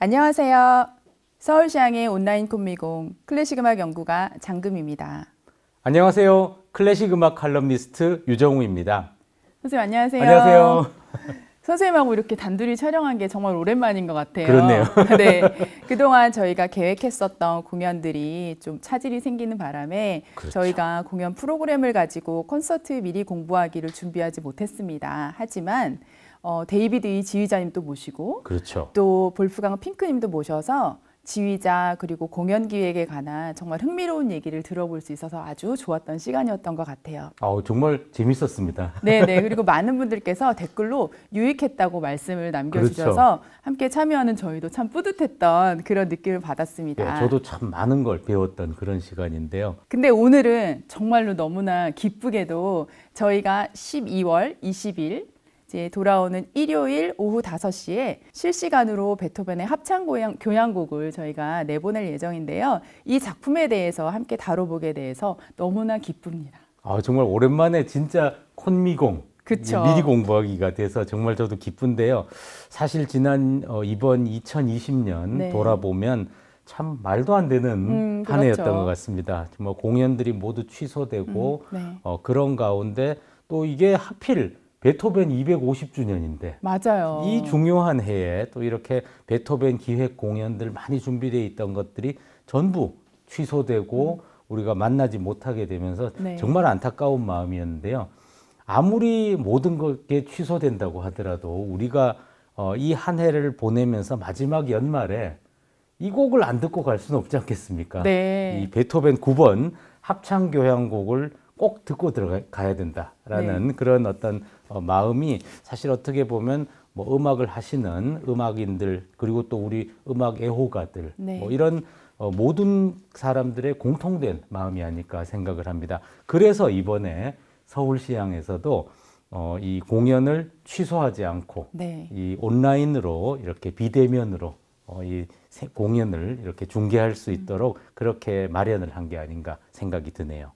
안녕하세요. 서울시향의 온라인 콤미공 클래식 음악 연구가 장금입니다. 안녕하세요. 클래식 음악 칼럼니스트 유정우입니다. 선생님 안녕하세요. 안녕하세요. 선생님하고 이렇게 단둘이 촬영한 게 정말 오랜만인 것 같아요. 그렇네요. 네. 그동안 저희가 계획했었던 공연들이 좀 차질이 생기는 바람에 그렇죠. 저희가 공연 프로그램을 가지고 콘서트 미리 공부하기를 준비하지 못했습니다. 하지만 어, 데이비드 이 지휘자님도 모시고 그렇죠. 또 볼프강 핑크님도 모셔서 지휘자 그리고 공연 기획에 관한 정말 흥미로운 얘기를 들어볼 수 있어서 아주 좋았던 시간이었던 것 같아요. 아, 정말 재밌었습니다. 네, 네. 그리고 많은 분들께서 댓글로 유익했다고 말씀을 남겨주셔서 그렇죠. 함께 참여하는 저희도 참 뿌듯했던 그런 느낌을 받았습니다. 네, 저도 참 많은 걸 배웠던 그런 시간인데요. 근데 오늘은 정말로 너무나 기쁘게도 저희가 12월 20일 이제 돌아오는 일요일 오후 5시에 실시간으로 베토벤의 합창 고양, 교향곡을 저희가 내보낼 예정인데요. 이 작품에 대해서 함께 다뤄보게 돼서 너무나 기쁩니다. 아, 정말 오랜만에 진짜 콘미공 그쵸. 미리 공부하기가 돼서 정말 저도 기쁜데요. 사실 지난 어, 이번 2020년 네. 돌아보면 참 말도 안 되는 음, 그렇죠. 한 해였던 것 같습니다. 정말 공연들이 모두 취소되고 음, 네. 어, 그런 가운데 또 이게 하필 베토벤 250주년인데 맞아요. 이 중요한 해에 또 이렇게 베토벤 기획 공연들 많이 준비되어 있던 것들이 전부 취소되고 음. 우리가 만나지 못하게 되면서 네. 정말 안타까운 마음이었는데요. 아무리 모든 것게 취소된다고 하더라도 우리가 어, 이한 해를 보내면서 마지막 연말에 이 곡을 안 듣고 갈 수는 없지 않겠습니까? 네. 이 베토벤 9번 합창 교향곡을 꼭 듣고 들어가야 된다라는 네. 그런 어떤 어, 마음이 사실 어떻게 보면 뭐 음악을 하시는 음악인들 그리고 또 우리 음악 애호가들 뭐 네. 뭐 이런 어, 모든 사람들의 공통된 마음이 아닐까 생각을 합니다. 그래서 이번에 서울시향에서도 어, 이 공연을 취소하지 않고 네. 이 온라인으로 이렇게 비대면으로 어, 이 공연을 이렇게 중계할 수 음. 있도록 그렇게 마련을 한 게 아닌가 생각이 드네요.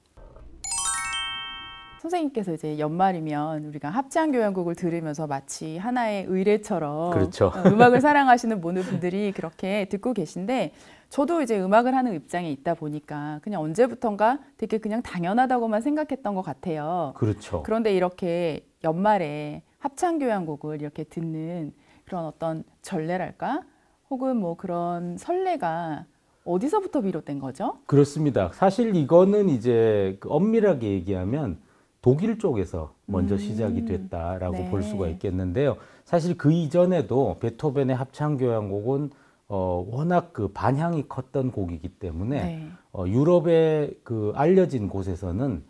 선생님께서 이제 연말이면 우리가 합창 교향곡을 들으면서 마치 하나의 의뢰처럼 그렇죠. 어, 음악을 사랑하시는 모든 분들이 그렇게 듣고 계신데 저도 이제 음악을 하는 입장에 있다 보니까 그냥 언제부턴가 되게 그냥 당연하다고만 생각했던 것 같아요. 그렇죠. 그런데 이렇게 연말에 합창 교향곡을 이렇게 듣는 그런 어떤 전례랄까 혹은 뭐 그런 설레가 어디서부터 비롯된 거죠? 그렇습니다. 사실 이거는 이제 그 엄밀하게 얘기하면 독일 쪽에서 먼저 음. 시작이 됐다라고 네. 볼 수가 있겠는데요. 사실 그 이전에도 베토벤의 합창 교향곡은 어, 워낙 그 반향이 컸던 곡이기 때문에 네. 어, 유럽의 그 알려진 곳에서는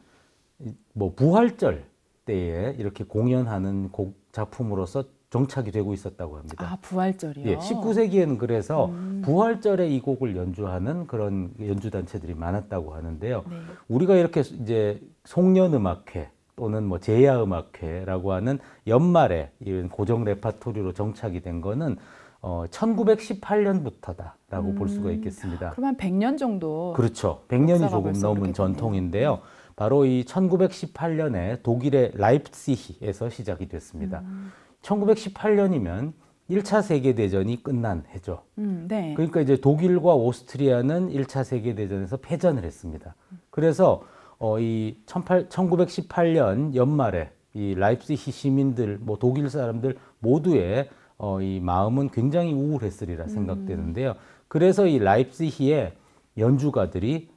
뭐 부활절 때에 이렇게 공연하는 곡 작품으로서 정착이 되고 있었다고 합니다. 아, 부활절이요? 예, 19세기에는 그래서 음. 부활절에 이 곡을 연주하는 그런 연주단체들이 많았다고 하는데요. 네. 우리가 이렇게 이제 송년음악회 또는 뭐 제야음악회라고 하는 연말에 이런 고정 레파토리로 정착이 된 거는 어, 1918년부터다라고 음. 볼 수가 음. 있겠습니다. 그럼 한 100년 정도? 그렇죠. 100년이 조금 넘은 전통인데요. 바로 이 1918년에 독일의 라이프시히에서 시작이 됐습니다. 음. 1918년이면 1차 세계대전이 끝난 해죠. 음, 네. 그러니까 이제 독일과 오스트리아는 1차 세계대전에서 패전을 했습니다. 그래서 어, 이 18, 1918년 연말에 이 라이프시히 시민들, 뭐 독일 사람들 모두의 어, 이 마음은 굉장히 우울했으리라 음. 생각되는데요. 음. 그래서 이 라이프시히의 연주가들이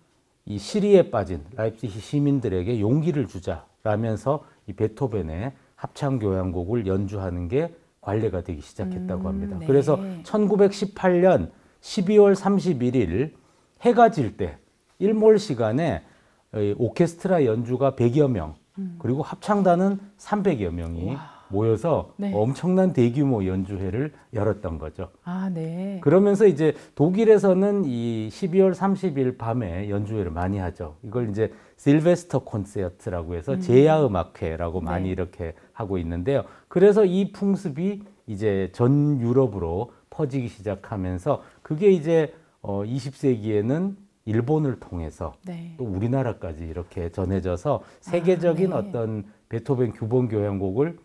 이 시리에 빠진 라이프시히 시민들에게 용기를 주자라면서 이 베토벤의 합창 교향곡을 연주하는 게 관례가 되기 시작했다고 음, 합니다. 네. 그래서 1918년 12월 31일 해가 질 때 일몰 시간에 오케스트라 연주가 100여 명 음. 그리고 합창단은 300여 명이 와 모여서 네. 엄청난 대규모 연주회를 열었던 거죠. 아, 네. 그러면서 이제 독일에서는 이 12월 30일 밤에 연주회를 많이 하죠. 이걸 이제 실베스터 콘서트라고 해서 음. 제야 음악회라고 많이 네. 이렇게 하고 있는데요. 그래서 이 풍습이 이제 전 유럽으로 퍼지기 시작하면서 그게 이제 어 20세기에는 일본을 통해서 네. 또 우리나라까지 이렇게 전해져서 아, 세계적인 아, 네. 어떤 베토벤 규본 교향곡을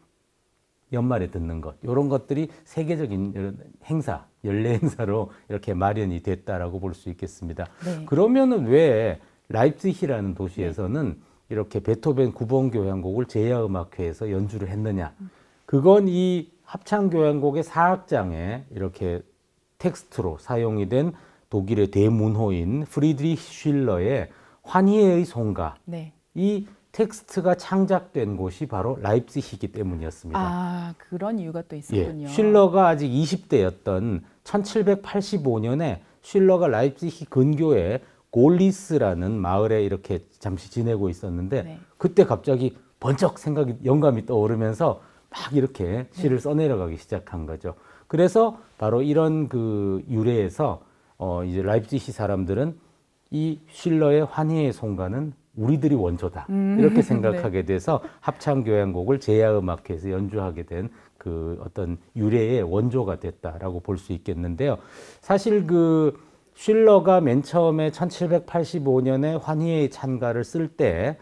연말에 듣는 것 이런 것들이 세계적인 행사 연례 행사로 이렇게 마련이 됐다라고 볼 수 있겠습니다. 네. 그러면은 왜 라이프히라는 도시에서는 네. 이렇게 베토벤 9번 교향곡을 제야음악회에서 연주를 했느냐. 그건 이 합창 교향곡의 사악장에 이렇게 텍스트로 사용이 된 독일의 대문호인 프리드리히 슐러의 환희의 송가. 네. 이 텍스트가 창작된 곳이 바로 라이프히기 때문이었습니다. 아, 그런 이유가 또 예, 있었군요. 예, 슐러가 아직 20대였던 1785년에 슐러가 라이프히히 근교에 골리스라는 마을에 이렇게 잠시 지내고 있었는데 네. 그때 갑자기 번쩍 생각이 영감이 떠오르면서 막 이렇게 시를 네. 써내려가기 시작한 거죠. 그래서 바로 이런 그 유래에서 어 이제 라이프지시 사람들은 이 실러의 환희의 송가는 우리들이 원조다 음. 이렇게 생각하게 네. 돼서 합창 교향곡을 제야 음악회에서 연주하게 된 그 어떤 유래의 원조가 됐다라고 볼 수 있겠는데요. 사실 그 쉴러가 맨 처음에 1785년에 환희의 찬가를 쓸 때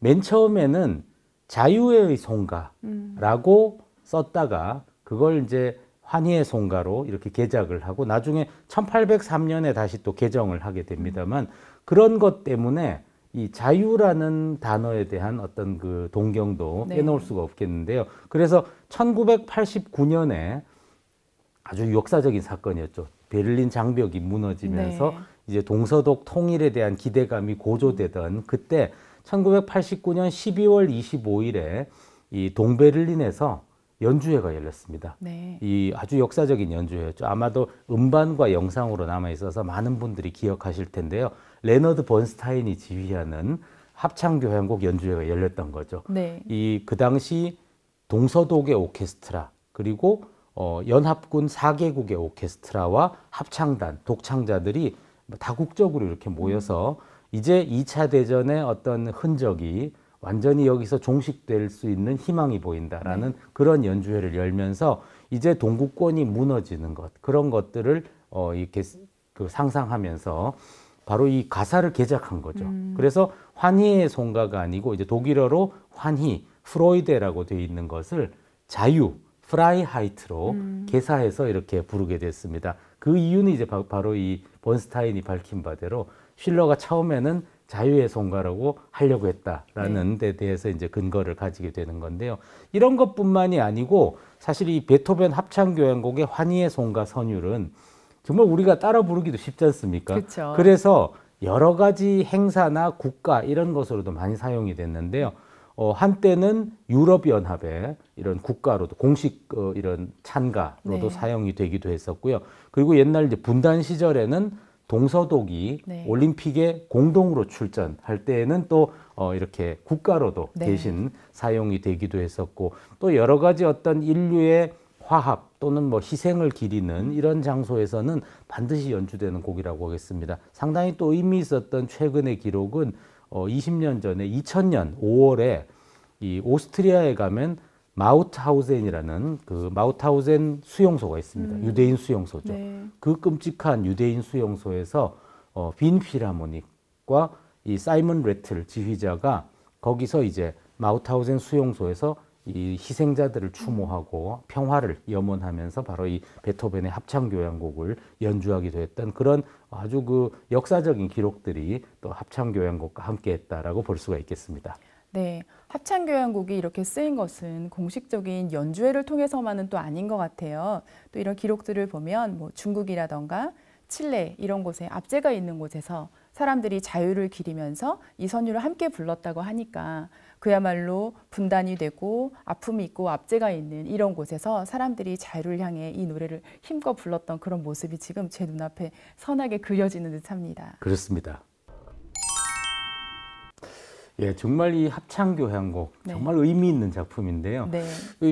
맨 처음에는 자유의 송가라고 음. 썼다가 그걸 이제 환희의 송가로 이렇게 개작을 하고 나중에 1803년에 다시 또 개정을 하게 됩니다만 그런 것 때문에 이 자유라는 단어에 대한 어떤 그 동경도 네. 빼놓을 수가 없겠는데요. 그래서 1989년에 아주 역사적인 사건이었죠. 베를린 장벽이 무너지면서 네. 이제 동서독 통일에 대한 기대감이 고조되던 그때 1989년 12월 25일에 이 동베를린에서 연주회가 열렸습니다. 네. 이 아주 역사적인 연주회였죠. 아마도 음반과 영상으로 남아 있어서 많은 분들이 기억하실 텐데요. 레너드 번스타인이 지휘하는 합창 교향곡 연주회가 열렸던 거죠. 네. 이그 당시 동서독의 오케스트라 그리고 어, 연합군 4개국의 오케스트라와 합창단, 독창자들이 다국적으로 이렇게 모여서 이제 2차 대전의 어떤 흔적이 완전히 여기서 종식될 수 있는 희망이 보인다라는 네. 그런 연주회를 열면서 이제 동구권이 무너지는 것 그런 것들을 어, 이렇게 그 상상하면서 바로 이 가사를 개작한 거죠. 음. 그래서 환희의 송가가 아니고 이제 독일어로 환희 프로이데라고 돼 있는 것을 자유 프라이하이트로 음. 개사해서 이렇게 부르게 됐습니다. 그 이유는 이제 바, 로이 본스타인이 밝힌 바대로 쉴러가 처음에는 자유의 송가라고 하려고 했다라는 네. 데 대해서 이제 근거를 가지게 되는 건데요. 이런 것뿐만이 아니고 사실 이 베토벤 합창 교향곡의 환희의 송가 선율은 정말 우리가 따라 부르기도 쉽지 않습니까? 그쵸. 그래서 여러 가지 행사나 국가 이런 것으로도 많이 사용이 됐는데요. 어, 한때는 유럽연합의 이런 국가로도 공식 어, 이런 찬가로도 네. 사용이 되기도 했었고요. 그리고 옛날 이제 분단 시절에는 동서독이 네. 올림픽에 공동으로 출전할 때에는 또 어, 이렇게 국가로도 네. 대신 사용이 되기도 했었고 또 여러 가지 어떤 인류의 화합 또는 뭐 희생을 기리는 이런 장소에서는 반드시 연주되는 곡이라고 하겠습니다. 상당히 또 의미 있었던 최근의 기록은 어, 20년 전에 2000년 5월에 이 오스트리아에 가면 마우트하우젠이라는 그 마우트하우젠 수용소가 있습니다. 음. 유대인 수용소죠. 네. 그 끔찍한 유대인 수용소에서 어, 빈 필하모닉과 이 사이먼 레틀 지휘자가 거기서 이제 마우트하우젠 수용소에서 이 희생자들을 추모하고 평화를 염원하면서 바로 이 베토벤의 합창 교향곡을 연주하기도 했던 그런 아주 그 역사적인 기록들이 또 합창 교향곡과 함께했다라고 볼 수가 있겠습니다. 네, 합창 교향곡이 이렇게 쓰인 것은 공식적인 연주회를 통해서만은 또 아닌 것 같아요. 또 이런 기록들을 보면 뭐 중국이라던가 칠레 이런 곳에 압제가 있는 곳에서 사람들이 자유를 기리면서 이 선율을 함께 불렀다고 하니까 그야말로 분단이 되고 아픔이 있고 압제가 있는 이런 곳에서 사람들이 자유를 향해 이 노래를 힘껏 불렀던 그런 모습이 지금 제 눈앞에 선하게 그려지는 듯합니다. 그렇습니다. 예, 정말 이 합창 교향곡 네. 정말 의미 있는 작품인데요. 네.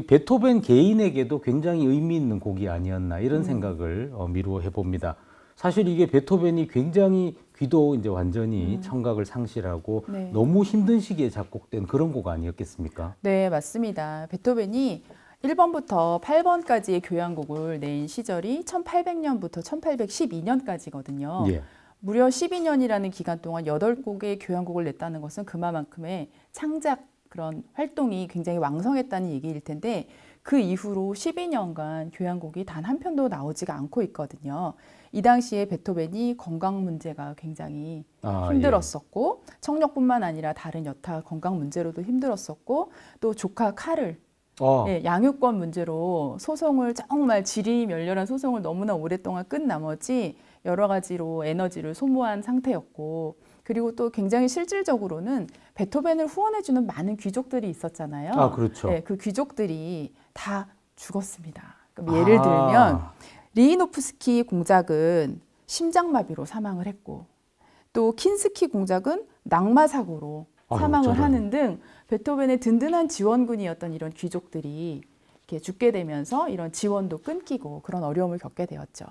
베토벤 개인에게도 굉장히 의미 있는 곡이 아니었나 이런 음. 생각을 어, 미루어 해봅니다. 사실 이게 베토벤이 굉장히 귀도 이제 완전히 음. 청각을 상실하고 네. 너무 힘든 시기에 작곡된 그런 곡 아니었겠습니까? 네, 맞습니다. 베토벤이 1번부터 8번까지의 교향곡을 낸 시절이 1800년부터 1812년까지거든요. 예. 무려 12년이라는 기간 동안 8곡의 교향곡을 냈다는 것은 그만큼의 창작 그런 활동이 굉장히 왕성했다는 얘기일 텐데 그 이후로 12년간 교향곡이 단 한 편도 나오지가 않고 있거든요. 이 당시에 베토벤이 건강 문제가 굉장히 아, 예. 힘들었었고 예. 청력뿐만 아니라 다른 여타 건강 문제로도 힘들었었고 또 조카 칼을 어. 예, 양육권 문제로 소송을 정말 지리 멸렬한 소송을 너무나 오랫동안 끝 나머지 여러 가지로 에너지를 소모한 상태였고 그리고 또 굉장히 실질적으로는 베토벤을 후원해주는 많은 귀족들이 있었잖아요. 아, 그렇죠. 예, 그 귀족들이 다 죽었습니다. 그럼 예를 아. 들면 리히노프스키 공작은 심장마비로 사망을 했고 또 킨스키 공작은 낙마 사고로 사망을 어쩌 하는 등 베토벤의 든든한 지원군이었던 이런 귀족들이 이렇게 죽게 되면서 이런 지원도 끊기고 그런 어려움을 겪게 되었죠.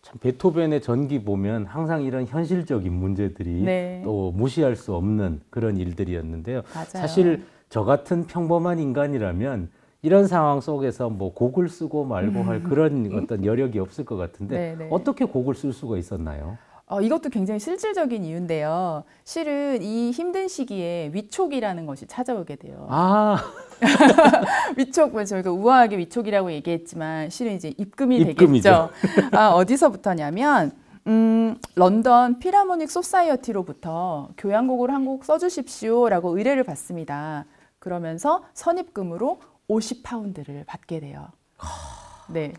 참 베토벤의 전기 보면 항상 이런 현실적인 문제들이 네. 또 무시할 수 없는 그런 일들이었는데요. 맞아요. 사실 저 같은 평범한 인간이라면 이런 상황 속에서 뭐 곡을 쓰고 말고 할 음. 그런 어떤 여력이 없을 것 같은데 네네. 네. 어떻게 곡을 쓸 수가 있었나요? 어, 이것도 굉장히 실질적인 이유인데요. 실은 이 힘든 시기에 위촉이라는 것이 찾아오게 돼요. 아. 위촉, 뭐 저희가 우아하게 위촉이라고 얘기했지만 실은 이제 입금이 입금이 되겠죠. 아, 어디서부터냐면, 음, 런던 피라모닉 소사이어티로부터 교향곡을 한 곡 써주십시오라고 의뢰를 받습니다. 그러면서 선입금으로 50파운드를 받게 돼요. 네.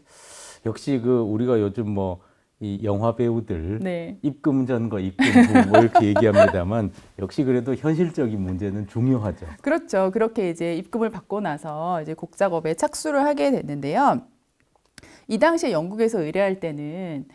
역시 그 우리가 요즘 뭐 이 영화 배우들 네. 입금 전과 입금 후뭐 이렇게 얘기합니다만 역시 그래도 현실적인 문제는 중요하죠. 그렇죠. 그렇게 이제 입금을 받고 나서 이제 곡 작업에 착수를 하게 됐는데요. 이 당시에 영국에서 의뢰할 때는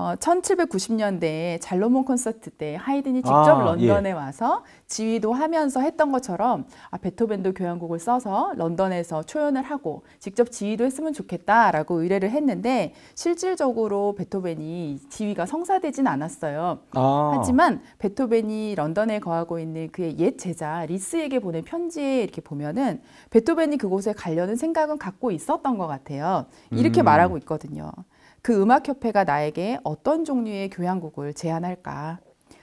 어, 1790년대에 잘로몬 콘서트 때 하이든이 아, 직접 아, 런던에 예. 와서 지휘도 하면서 했던 것처럼 아, 베토벤도 교향곡을 써서 런던에서 초연을 하고 직접 지휘도 했으면 좋겠다라고 의뢰를 했는데 실질적으로 베토벤이 지휘가 성사되진 않았어요. 아. 하지만 베토벤이 런던에 거하고 있는 그의 옛 제자 리스에게 보낸 편지에 이렇게 보면은 베토벤이 그곳에 가려는 생각은 갖고 있었던 것 같아요. 이렇게 음. 말하고 있거든요. 그 음악협회가 나에게 어떤 종류의 교향곡을 제안할까?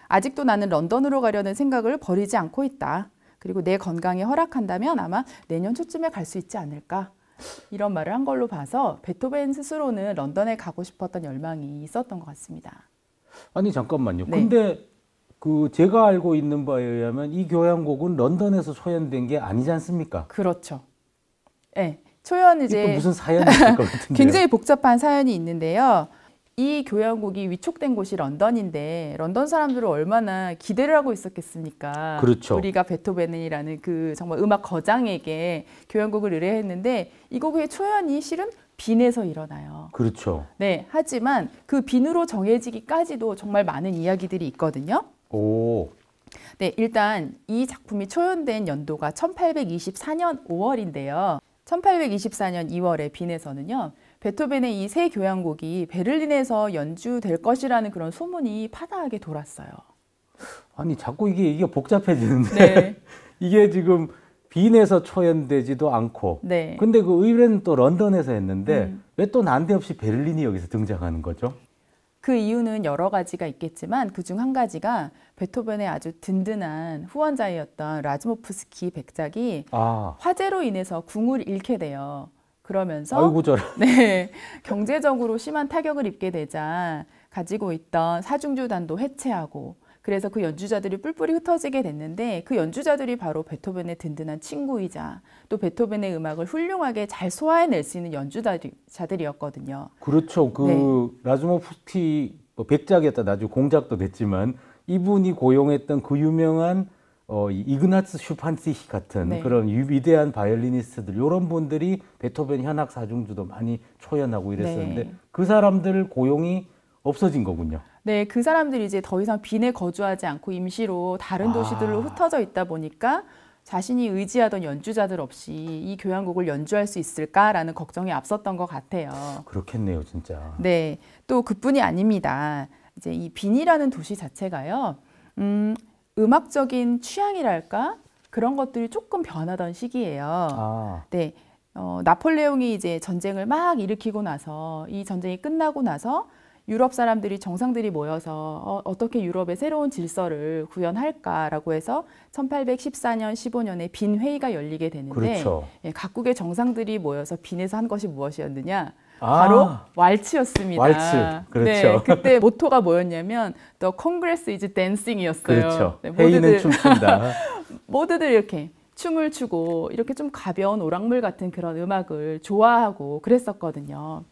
아직도 나는 런던으로 가려는 생각을 버리지 않고 있다. 그리고 내건강이 허락한다면 아마 내년 초쯤에 갈 수 있지 않을까? 이런 말을 한 걸로 봐서 베토벤 스스로는 런던에 가고 싶었던 열망이 있었던 것 같습니다. 아니 잠깐만요. 네. 근데 그 제가 알고 있는 바에 의하면 이 교향곡은 런던에서 소연된 게 아니지 않습니까? 그렇죠. 예. 네. 초연 이제 무슨 사연이 있것같은데 굉장히 복잡한 사연이 있는데요. 이 교향곡이 위촉된 곳이 런던인데 런던 사람들은 얼마나 기대를 하고 있었겠습니까? 그렇죠. 우리가 베토벤이라는 그 정말 음악 거장에게 교향곡을 의뢰했는데 이 곡의 초연이 실은 빈에서 일어나요. 그렇죠. 네, 하지만 그 빈으로 정해지기까지도 정말 많은 이야기들이 있거든요. 오. 네, 일단 이 작품이 초연된 연도가 1824년 5월인데요. 1824년 2월에 빈에서는요. 베토벤의 이 세 교향곡이 베를린에서 연주될 것이라는 그런 소문이 파다하게 돌았어요. 아니 자꾸 이게 이게 복잡해지는데 네. 이게 지금 빈에서 초연되지도 않고 네. 근데 그 의뢰는 또 런던에서 했는데 음. 왜또 난데없이 베를린이 여기서 등장하는 거죠? 그 이유는 여러 가지가 있겠지만 그 중 한 가지가 베토벤의 아주 든든한 후원자였던 라즈모프스키 백작이 아. 화재로 인해서 궁을 잃게 돼요. 그러면서 아이고, 네, 경제적으로 심한 타격을 입게 되자 가지고 있던 사중주단도 해체하고 그래서 그 연주자들이 뿔뿔이 흩어지게 됐는데 그 연주자들이 바로 베토벤의 든든한 친구이자 또 베토벤의 음악을 훌륭하게 잘 소화해낼 수 있는 연주자들이었거든요. 그렇죠. 그 네. 라즈모프스키 뭐 백작이었다 나중에 공작도 됐지만 이분이 고용했던 그 유명한 어, 이그나츠 슈판티히 같은 네. 그런 위대한 바이올리니스트들 이런 분들이 베토벤 현악 사중주도 많이 초연하고 이랬었는데 네. 그사람들 고용이 없어진 거군요. 네, 그 사람들이 이제 더 이상 빈에 거주하지 않고 임시로 다른 아. 도시들로 아. 흩어져 있다 보니까 자신이 의지하던 연주자들 없이 이 교향곡을 연주할 수 있을까라는 걱정이 앞섰던 것 같아요. 그렇겠네요, 진짜. 네, 또 그뿐이 아닙니다. 이제 이 빈이라는 도시 자체가요, 음, 음악적인 취향이랄까 그런 것들이 조금 변하던 시기예요. 아. 네, 어, 나폴레옹이 이제 전쟁을 막 일으키고 나서 이 전쟁이 끝나고 나서 유럽 사람들이 정상들이 모여서 어, 떻게 유럽의 새로운 질서를 구현할까라고 해서 1814년 15년에 빈 회의가 열리게 되는데 그렇죠. 예, 각국의 정상들이 모여서 빈에서 한 것이 무엇이었느냐? 아. 바로 아, 왈츠였습니다. 왈츠. 네, 그렇죠. 네, 그때 모토가 뭐였냐면 또 Congress is dancing이었어요. 그렇죠. 네, 모두들, 춤춘다. 모두들 이렇게 춤을 추고 이렇게 좀 가벼운 오락물 같은 그런 음악을 좋아하고 그랬었거든요.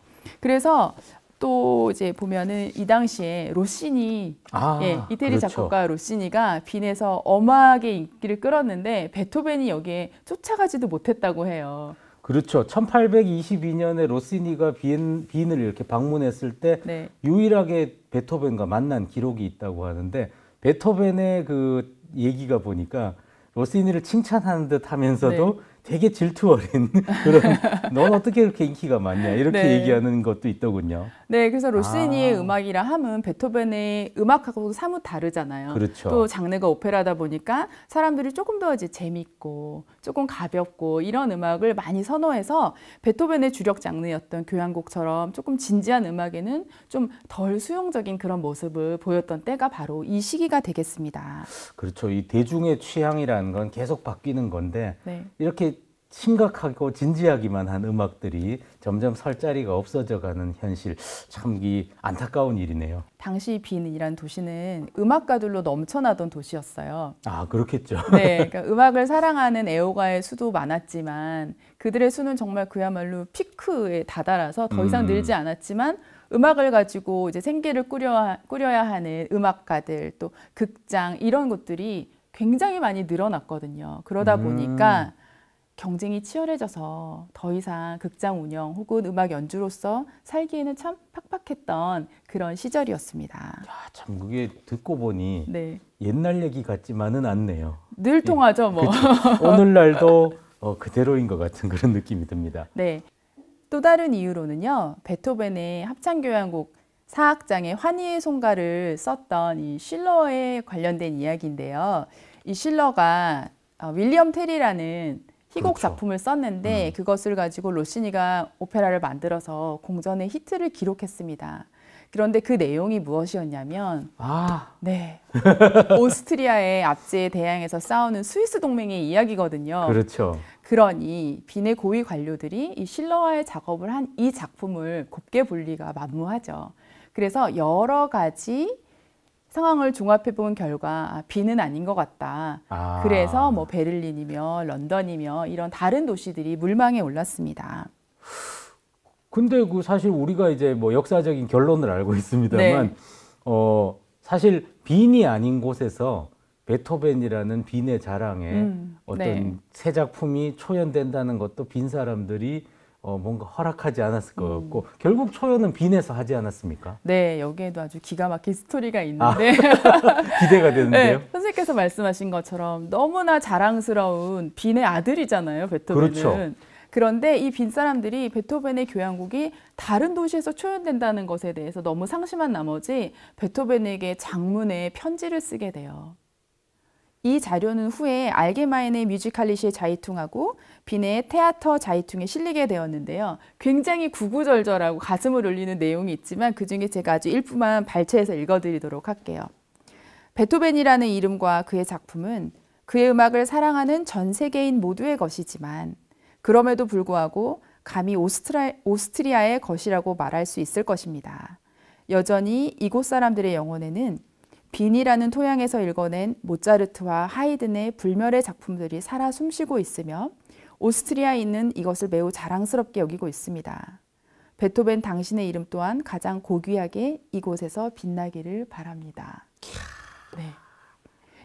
그래서 또 이제 보면은 이 당시에 로시니 아, 예, 이태리 그렇죠. 작곡가 로시니가 빈에서 엄하게 인기를 끌었는데 베토벤이 여기에 쫓아가지도 못했다고 해요. 그렇죠. 1822년에 로시니가 빈, 빈을 이렇게 방문했을 때 네. 유일하게 베토벤과 만난 기록이 있다고 하는데 베토벤의 그 얘기가 보니까 로시니를 칭찬하는 듯 하면서도 네. 되게 질투 어린 그런 넌 어떻게 그렇게 인기가 많냐 이렇게 네. 얘기하는 것도 있더군요. 네, 그래서 로시니의 아. 음악이라 함은 베토벤의 음악하고도 사뭇 다르잖아요. 그렇죠. 또 장르가 오페라다 보니까 사람들이 조금 더 이제 재밌고 조금 가볍고 이런 음악을 많이 선호해서 베토벤의 주력 장르였던 교향곡처럼 조금 진지한 음악에는 좀 덜 수용적인 그런 모습을 보였던 때가 바로 이 시기가 되겠습니다. 그렇죠. 이 대중의 취향이라는 건 계속 바뀌는 건데 네. 이렇게 심각하고 진지하기만 한 음악들이 점점 설 자리가 없어져가는 현실 참이 안타까운 일이네요. 당시 빈이란 도시는 음악가들로 넘쳐나던 도시였어요. 아 그렇겠죠. 네, 그러니까 음악을 사랑하는 애호가의 수도 많았지만 그들의 수는 정말 그야말로 피크에 다다라서 더 이상 음. 늘지 않았지만 음악을 가지고 이제 생계를 꾸려, 꾸려야 하는 음악가들 또 극장 이런 것들이 굉장히 많이 늘어났거든요. 그러다 보니까 음. 경쟁이 치열해져서 더 이상 극장 운영 혹은 음악 연주로서 살기에는 참 팍팍했던 그런 시절이었습니다. 야, 참 그게 듣고 보니 네. 옛날 얘기 같지만은 않네요. 늘 예. 통하죠, 뭐. 오늘날도 어, 그대로인 것 같은 그런 느낌이 듭니다. 네. 또 다른 이유로는요. 베토벤의 합창 교향곡 사악장의 환희의 송가를 썼던 이 실러에 관련된 이야기인데요. 이 실러가 어, 윌리엄 테리라는 희곡 그렇죠. 작품을 썼는데 음. 그것을 가지고 로시니가 오페라를 만들어서 공전의 히트를 기록했습니다. 그런데 그 내용이 무엇이었냐면 아. 네. 오스트리아의 압제에 대항해서 싸우는 스위스 동맹의 이야기거든요. 그렇죠. 그러니 빈의 고위 관료들이 이 실러와의 작업을 한 이 작품을 곱게 볼 리가 만무하죠. 그래서 여러 가지 상황을 종합해 본 결과 아, B는 아닌 것 같다. 아. 그래서 뭐 베를린이며 런던이며 이런 다른 도시들이 물망에 올랐습니다. 근데 그 사실 우리가 이제 뭐 역사적인 결론을 알고 있습니다만 네. 어 사실 빈이 아닌 곳에서 베토벤이라는 빈의 자랑에 음, 어떤 네. 새 작품이 초연된다는 것도 빈 사람들이 어, 뭔가 허락하지 않았을 것 음. 같고 음. 결국 초연은 빈에서 하지 않았습니까? 네, 여기에도 아주 기가 막힌 스토리가 아, 있는데 아, 기대가 네, 되는데요. 네, 선생님께서 말씀하신 것처럼 너무나 자랑스러운 빈의 아들이잖아요, 베토벤은. 그렇죠. 그런데 이 빈 사람들이 베토벤의 교향곡이 다른 도시에서 초연된다는 것에 대해서 너무 상심한 나머지 베토벤에게 장문의 편지를 쓰게 돼요. 이 자료는 후에 알게마인의 뮤지칼리시에 자이퉁하고 비네의 테아터 자이퉁에 실리게 되었는데요. 굉장히 구구절절하고 가슴을 울리는 내용이 있지만 그중에 제가 아주 일부만 발췌해서 읽어드리도록 할게요. 베토벤이라는 이름과 그의 작품은 그의 음악을 사랑하는 전 세계인 모두의 것이지만 그럼에도 불구하고 감히 오스트라, 오스트리아의 것이라고 말할 수 있을 것입니다. 여전히 이곳 사람들의 영혼에는 빈이라는 토양에서 읽어낸 모차르트와 하이든의 불멸의 작품들이 살아 숨쉬고 있으며 오스트리아인은 이것을 매우 자랑스럽게 여기고 있습니다. 베토벤 당신의 이름 또한 가장 고귀하게 이곳에서 빛나기를 바랍니다. 네.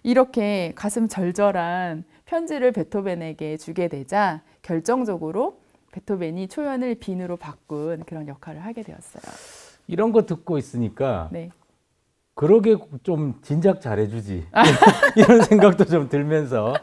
이렇게 가슴 절절한 편지를 베토벤에게 주게 되자 결정적으로 베토벤이 초연을 빈으로 바꾼 그런 역할을 하게 되었어요. 이런 거 듣고 있으니까 네. 그러게 좀 진작 잘해주지 아. 이런 생각도 좀 들면서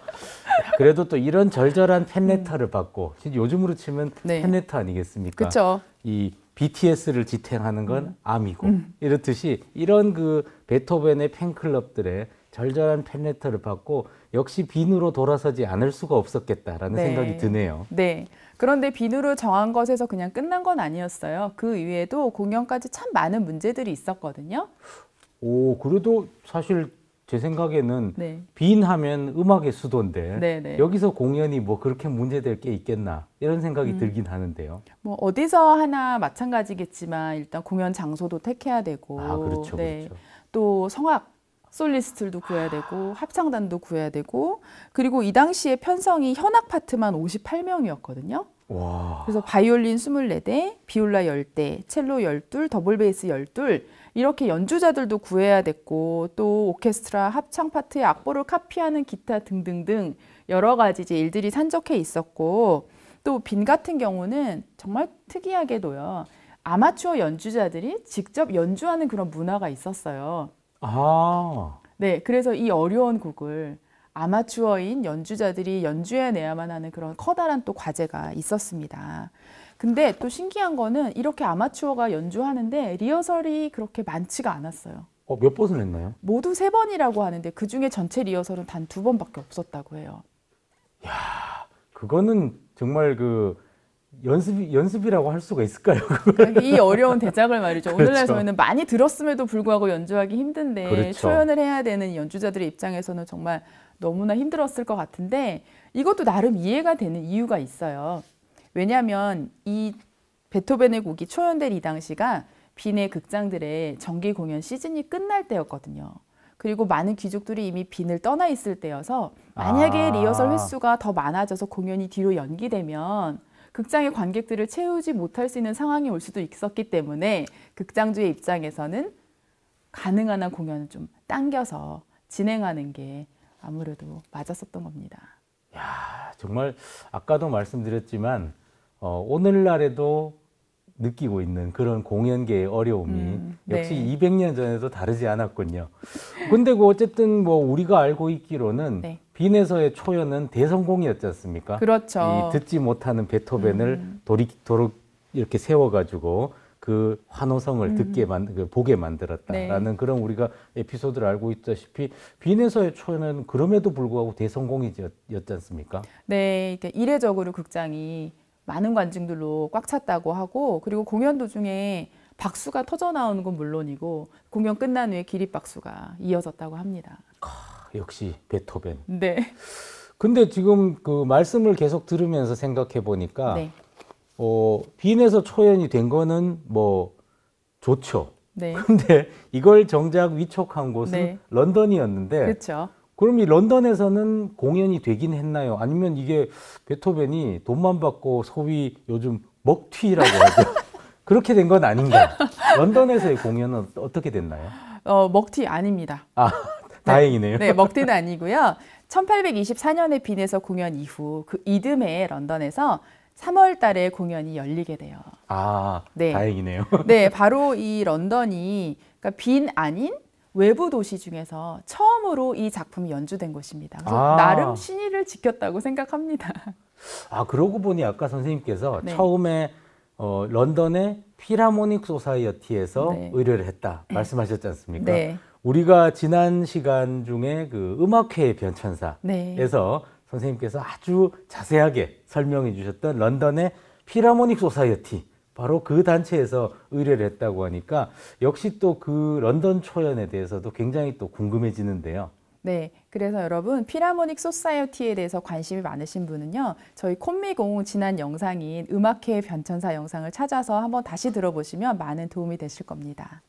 그래도 또 이런 절절한 팬레터를 음. 받고 요즘으로 치면 네. 팬레터 아니겠습니까? 그렇죠. 이 BTS를 지탱하는 건 음. 암이고 음. 이렇듯이 이런 그 베토벤의 팬클럽들의 절절한 팬레터를 받고 역시 빈으로 돌아서지 않을 수가 없었겠다라는 네. 생각이 드네요. 네. 그런데 빈으로 정한 것에서 그냥 끝난 건 아니었어요. 그 이외에도 공연까지 참 많은 문제들이 있었거든요. 오, 그래도 사실 제 생각에는 네. 빈하면 음악의 수도인데 네네. 네. 여기서 공연이 뭐 그렇게 문제될 게 있겠나 이런 생각이 음. 들긴 하는데요. 뭐 어디서 하나 마찬가지겠지만 일단 공연 장소도 택해야 되고 아, 그렇죠, 네. 그렇죠. 또 성악 솔리스트도 들 구해야 되고 합창단도 구해야 되고 그리고 이 당시에 편성이 현악 파트만 58명이었거든요. 와. 그래서 바이올린 24대, 비올라 10대, 첼로 12, 더블 베이스 12 이렇게 연주자들도 구해야 됐고 또 오케스트라 합창 파트의 악보를 카피하는 기타 등등등 여러 가지 이제 일들이 산적해 있었고 또 빈 같은 경우는 정말 특이하게도요. 아마추어 연주자들이 직접 연주하는 그런 문화가 있었어요. 아. 네, 그래서 이 어려운 곡을 아마추어인 연주자들이 연주해내야만 하는 그런 커다란 또 과제가 있었습니다. 근데 또 신기한 거는 이렇게 아마추어가 연주하는데 리허설이 그렇게 많지가 않았어요. 어, 몇 번을 했나요? 모두 세 번이라고 하는데 그 중에 전체 리허설은 단 두 번밖에 없었다고 해요. 야, 그거는 정말 그 연습이 연습이라고 할 수가 있을까요? 그러니까 이 어려운 대작을 말이죠. 그렇죠. 오늘날 저희는 많이 들었음에도 불구하고 연주하기 힘든데 그렇죠. 초연을 해야 되는 연주자들의 입장에서는 정말 너무나 힘들었을 것 같은데 이것도 나름 이해가 되는 이유가 있어요. 왜냐하면 이 베토벤의 곡이 초연될 이 당시가 빈의 극장들의 정기 공연 시즌이 끝날 때였거든요. 그리고 많은 귀족들이 이미 빈을 떠나 있을 때여서 만약에 아. 리허설 횟수가 더 많아져서 공연이 뒤로 연기되면 극장의 관객들을 채우지 못할 수 있는 상황이 올 수도 있었기 때문에 극장주의 입장에서는 가능한 한 공연을 좀 당겨서 진행하는 게 아무래도 맞았었던 겁니다. 야 정말 아까도 말씀드렸지만 어, 오늘날에도 느끼고 있는 그런 공연계의 어려움이 음, 네. 역시 200년 전에도 다르지 않았군요. 근데 그 어쨌든 뭐 우리가 알고 있기로는 네. 빈에서의 초연은 대성공이었지 않습니까? 그렇죠. 이 듣지 못하는 베토벤을 음. 도리도록 이렇게 세워가지고 그 환호성을 음. 듣게 만, 그 보게 만들었다라는 네. 그런 우리가 에피소드를 알고 있다시피 빈에서의 초연은 그럼에도 불구하고 대성공이었지 않습니까? 네, 그러니 이례적으로 극장이 많은 관중들로 꽉 찼다고 하고 그리고 공연 도중에 박수가 터져 나오는 건 물론이고 공연 끝난 후에 기립 박수가 이어졌다고 합니다. 역시 베토벤. 네. 근데 지금 그 말씀을 계속 들으면서 생각해 보니까 네. 어, 빈에서 초연이 된 거는 뭐 좋죠. 네. 근데 이걸 정작 위촉한 곳은 네. 런던이었는데 그렇죠. 그럼 이 런던에서는 공연이 되긴 했나요? 아니면 이게 베토벤이 돈만 받고 소위 요즘 먹튀라고 하죠. 그렇게 된 건 아닌가? 런던에서의 공연은 어떻게 됐나요? 어, 먹튀 아닙니다. 아. 네. 다행이네요. 네, 먹튀는 아니고요. 1824년에 빈에서 공연 이후 그 이듬해 런던에서 3월 달에 공연이 열리게 돼요. 아, 네. 다행이네요. 네, 바로 이 런던이 그러니까 빈 아닌 외부 도시 중에서 처음으로 이 작품이 연주된 곳입니다. 그래서 아. 나름 신의를 지켰다고 생각합니다. 아, 그러고 보니 아까 선생님께서 네. 처음에 어, 런던의 피라모닉 소사이어티에서 네. 의뢰를 했다 말씀하셨지 않습니까? 네. 우리가 지난 시간 중에 그 음악회의 변천사에서 네. 선생님께서 아주 자세하게 설명해 주셨던 런던의 피라모닉 소사이어티 바로 그 단체에서 의뢰를 했다고 하니까 역시 또 그 런던 초연에 대해서도 굉장히 또 궁금해지는데요. 네, 그래서 여러분 피라모닉 소사이어티에 대해서 관심이 많으신 분은요 저희 콤미공 지난 영상인 음악회의 변천사 영상을 찾아서 한번 다시 들어보시면 많은 도움이 되실 겁니다.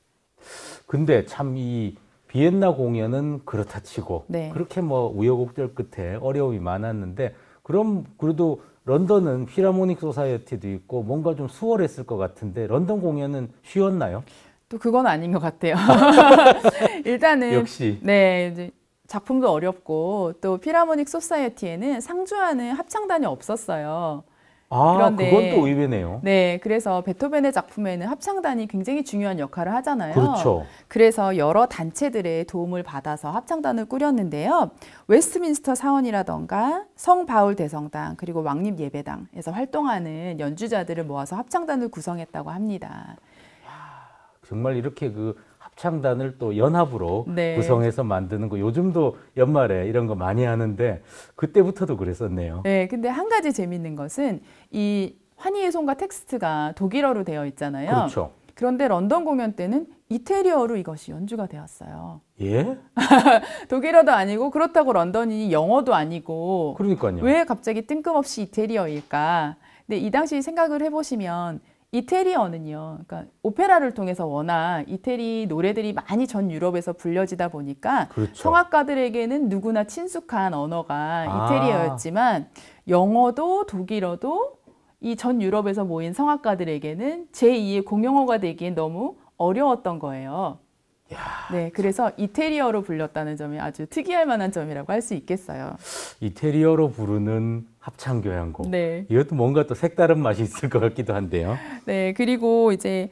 근데 참이 비엔나 공연은 그렇다 치고 네. 그렇게 뭐 우여곡절 끝에 어려움이 많았는데 그럼 그래도 런던은 피라모닉 소사이어티도 있고 뭔가 좀 수월했을 것 같은데 런던 공연은 쉬웠나요? 또 그건 아닌 것 같아요. 일단은 역시 네 작품도 어렵고 또 피라모닉 소사이어티에는 상주하는 합창단이 없었어요. 아, 그런데 그건 또 의외네요. 네, 그래서 베토벤의 작품에는 합창단이 굉장히 중요한 역할을 하잖아요. 그렇죠. 그래서 여러 단체들의 도움을 받아서 합창단을 꾸렸는데요. 웨스트민스터 사원이라던가 성 바울 대성당 그리고 왕립 예배당에서 활동하는 연주자들을 모아서 합창단을 구성했다고 합니다. 정말 이렇게 그 합창단을 또 연합으로 네. 구성해서 만드는 거 요즘도 연말에 이런 거 많이 하는데 그때부터도 그랬었네요. 네, 근데 한 가지 재밌는 것은 이 환희의 손과 텍스트가 독일어로 되어 있잖아요. 그렇죠. 그런데 런던 공연 때는 이태리어로 이것이 연주가 되었어요. 예? 독일어도 아니고 그렇다고 런던이 영어도 아니고 그러니까요. 왜 갑자기 뜬금없이 이태리어일까? 근데 이 당시 생각을 해보시면 이태리어는요. 그러니까 오페라를 통해서 워낙 이태리 노래들이 많이 전 유럽에서 불려지다 보니까 그렇죠. 성악가들에게는 누구나 친숙한 언어가 아. 이태리어였지만 영어도 독일어도 이 전 유럽에서 모인 성악가들에게는 제2의 공용어가 되기엔 너무 어려웠던 거예요. 야, 네, 그래서 이태리어로 불렸다는 점이 아주 특이할 만한 점이라고 할 수 있겠어요. 이태리어로 부르는 합창 교향곡. 네. 이것도 뭔가 또 색다른 맛이 있을 것 같기도 한데요. 네, 그리고 이제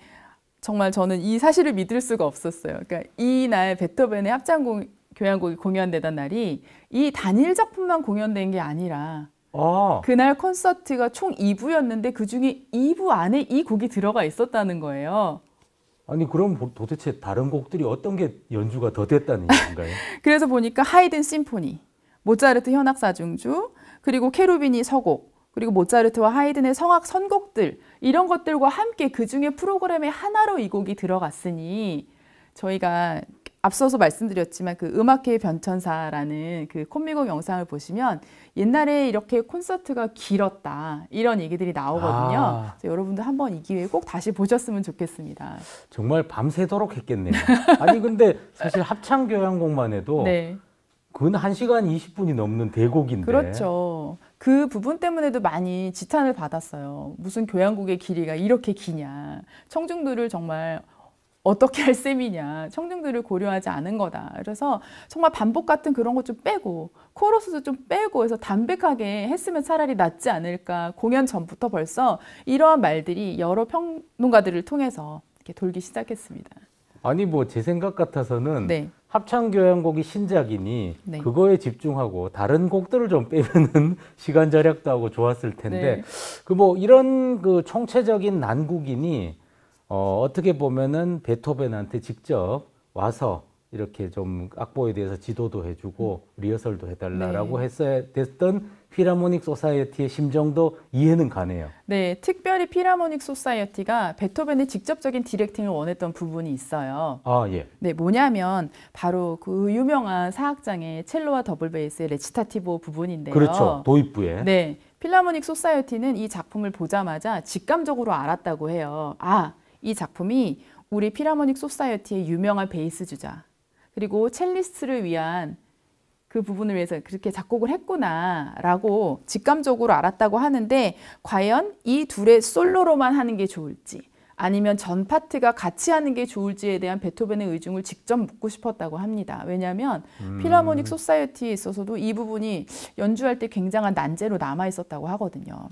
정말 저는 이 사실을 믿을 수가 없었어요. 그러니까 이 날 베토벤의 합창 교향곡이 공연되던 날이 이 단일 작품만 공연된 게 아니라 아. 그날 콘서트가 총 2부였는데 그 중에 2부 안에 이 곡이 들어가 있었다는 거예요. 아니 그럼 도대체 다른 곡들이 어떤 게 연주가 더 됐다는 얘기인가요? 그래서 보니까 하이든 심포니, 모차르트 현악사중주, 그리고 케루비니 서곡, 그리고 모차르트와 하이든의 성악 선곡들 이런 것들과 함께 그 중에 프로그램의 하나로 이 곡이 들어갔으니 저희가 앞서서 말씀드렸지만 그 음악회의 변천사라는 그 콤미곡 영상을 보시면 옛날에 이렇게 콘서트가 길었다 이런 얘기들이 나오거든요. 아. 여러분들 한번 이 기회에 꼭 다시 보셨으면 좋겠습니다. 정말 밤새도록 했겠네요. 아니 근데 사실 합창 교향곡만 해도 네. 그건 1시간 20분이 넘는 대곡인데. 그렇죠. 그 부분 때문에도 많이 지탄을 받았어요. 무슨 교향곡의 길이가 이렇게 기냐. 청중들을 정말 어떻게 할 셈이냐. 청중들을 고려하지 않은 거다. 그래서 정말 반복 같은 그런 것 좀 빼고 코러스도 좀 빼고 해서 담백하게 했으면 차라리 낫지 않을까. 공연 전부터 벌써 이러한 말들이 여러 평론가들을 통해서 이렇게 돌기 시작했습니다. 아니 뭐 제 생각 같아서는 네. 합창교향곡이 신작이니 네. 그거에 집중하고 다른 곡들을 좀 빼면은 시간 절약도 하고 좋았을 텐데 네. 그뭐 이런 그 총체적인 난국이니 어, 어떻게 보면은 베토벤한테 직접 와서 이렇게 좀 악보에 대해서 지도도 해주고 음. 리허설도 해달라라고 네. 했어야 됐던 피라모닉 소사이어티의 심정도 이해는 가네요. 네, 특별히 피라모닉 소사이어티가 베토벤의 직접적인 디렉팅을 원했던 부분이 있어요. 아, 예. 네, 뭐냐면 바로 그 유명한 사악장의 첼로와 더블 베이스의 레치타티보 부분인데요. 그렇죠. 도입부에. 네. 필라모닉 소사이어티는 이 작품을 보자마자 직감적으로 알았다고 해요. 아, 이 작품이 우리 피라모닉 소사이어티의 유명한 베이스 주자, 그리고 첼리스트를 위한 그 부분을 위해서 그렇게 작곡을 했구나라고 직감적으로 알았다고 하는데 과연 이 둘의 솔로로만 하는 게 좋을지 아니면 전 파트가 같이 하는 게 좋을지에 대한 베토벤의 의중을 직접 묻고 싶었다고 합니다. 왜냐하면 음. 필하모닉 소사이어티에 있어서도 이 부분이 연주할 때 굉장한 난제로 남아 있었다고 하거든요.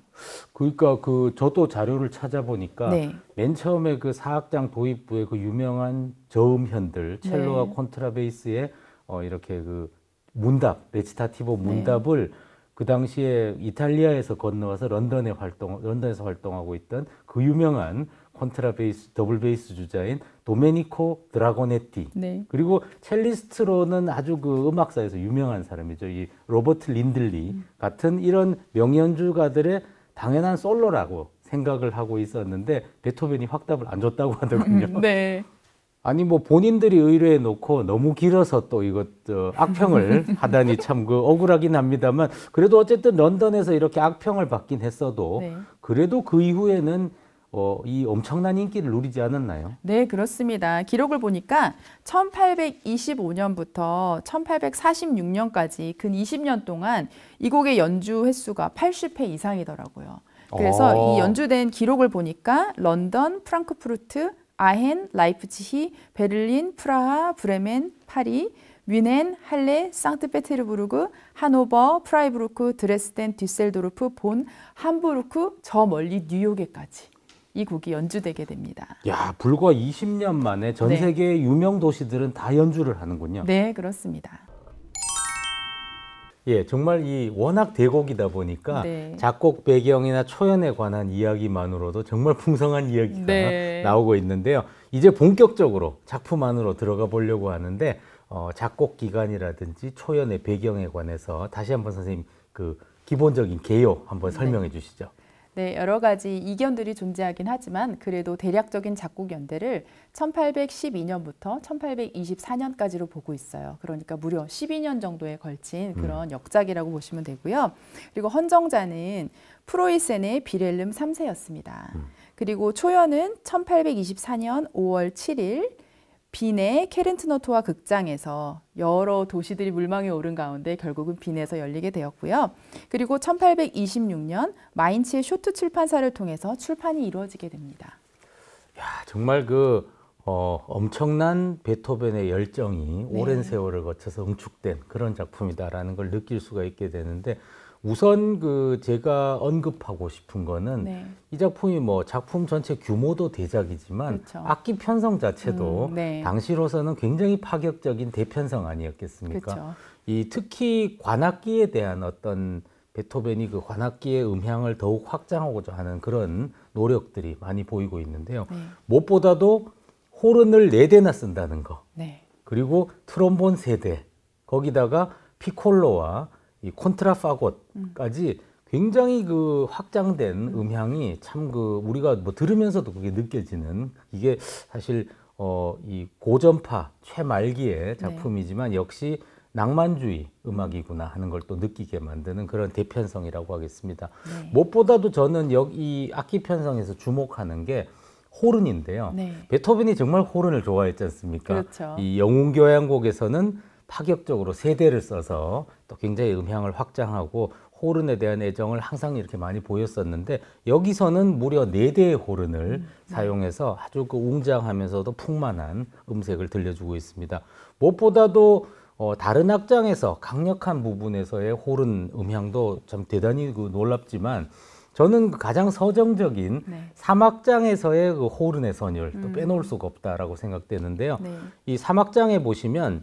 그러니까 그 저도 자료를 찾아보니까 네. 맨 처음에 그 사악장 도입부의 그 유명한 저음현들 첼로와 네. 콘트라베이스의 어 이렇게 그 문답, 레치타티보 네. 문답을 네. 그 당시에 이탈리아에서 건너와서 런던에 활동, 런던에서 활동하고 있던 그 유명한 콘트라베이스, 더블 베이스 주자인 도메니코 드라고네티. 네. 그리고 첼리스트로는 아주 그 음악사에서 유명한 사람이죠. 이 로버트 린들리 음. 같은 이런 명연주가들의 당연한 솔로라고 생각을 하고 있었는데 베토벤이 확답을 안 줬다고 하더군요. 네. 아니 뭐 본인들이 의뢰해 놓고 너무 길어서 또 이것 어, 악평을 하다니 참 그 억울하긴 합니다만 그래도 어쨌든 런던에서 이렇게 악평을 받긴 했어도 네. 그래도 그 이후에는 어, 이 엄청난 인기를 누리지 않았나요? 네, 그렇습니다. 기록을 보니까 1825년부터 1846년까지 근 20년 동안 이 곡의 연주 횟수가 80회 이상이더라고요. 그래서 오. 이 어. 연주된 기록을 보니까 런던, 프랑크푸르트, 아헨, 라이프치히, 베를린, 프라하, 브레멘, 파리, 뮌헨, 할레, 상트페테르부르크, 하노버, 프라이브루크, 드레스덴, 뒤셀도르프, 본, 함부르크, 저 멀리 뉴욕에까지 이 곡이 연주되게 됩니다. 야, 불과 20년 만에 전 네. 세계 유명 도시들은 다 연주를 하는군요. 네, 그렇습니다. 예, 정말 이 워낙 대곡이다 보니까 네. 작곡 배경이나 초연에 관한 이야기만으로도 정말 풍성한 이야기가 네. 나오고 있는데요. 이제 본격적으로 작품 안으로 들어가 보려고 하는데 어, 작곡 기간이라든지 초연의 배경에 관해서 다시 한번 선생님 그 기본적인 개요 한번 네. 설명해 주시죠. 네, 여러 가지 이견들이 존재하긴 하지만 그래도 대략적인 작곡 연대를 1812년부터 1824년까지로 보고 있어요. 그러니까 무려 12년 정도에 걸친 음. 그런 역작이라고 보시면 되고요. 그리고 헌정자는 프로이센의 비렐름 3세였습니다. 음. 그리고 초연은 1824년 5월 7일 빈의 케렌트노토와 극장에서 여러 도시들이 물망에 오른 가운데 결국은 빈에서 열리게 되었고요. 그리고 1826년 마인츠의 쇼트 출판사를 통해서 출판이 이루어지게 됩니다. 야, 정말 그 어, 엄청난 베토벤의 열정이 네. 오랜 세월을 거쳐서 응축된 그런 작품이다라는 걸 느낄 수가 있게 되는데 우선 그 제가 언급하고 싶은 거는 네. 이 작품이 뭐 작품 전체 규모도 대작이지만 그렇죠. 악기 편성 자체도 음, 네. 당시로서는 굉장히 파격적인 대편성 아니었겠습니까? 그렇죠. 이 특히 관악기에 대한 어떤 베토벤이 그 관악기의 음향을 더욱 확장하고자 하는 그런 노력들이 많이 보이고 있는데요. 네. 무엇보다도 호른을 네 대나 쓴다는 거. 네. 그리고 트롬본 세 대. 거기다가 피콜로와 이 콘트라 파고까지 음. 굉장히 그 확장된 음. 음향이 참 그 우리가 뭐 들으면서도 그게 느껴지는 이게 사실 어 이 고전파 최말기의 네. 작품이지만 네. 역시 낭만주의 음악이구나 하는 걸 또 느끼게 만드는 그런 대편성이라고 하겠습니다. 네. 무엇보다도 저는 여기 악기 편성에서 주목하는 게 호른인데요. 네. 베토벤이 정말 호른을 좋아했지 않습니까? 그렇죠. 이 영웅교향곡에서는 파격적으로 세대를 써서 또 굉장히 음향을 확장하고 호른에 대한 애정을 항상 이렇게 많이 보였었는데 여기서는 무려 네대의 호른을 음. 네. 사용해서 아주 그 웅장하면서도 풍만한 음색을 들려주고 있습니다. 무엇보다도 어, 다른 악장에서 강력한 부분에서의 호른 음향도 참 대단히 그 놀랍지만 저는 그 가장 서정적인 네. 사막장에서의 그 호른의 선율 음. 또 빼놓을 수가 없다라고 생각되는데요. 네. 이 사막장에 보시면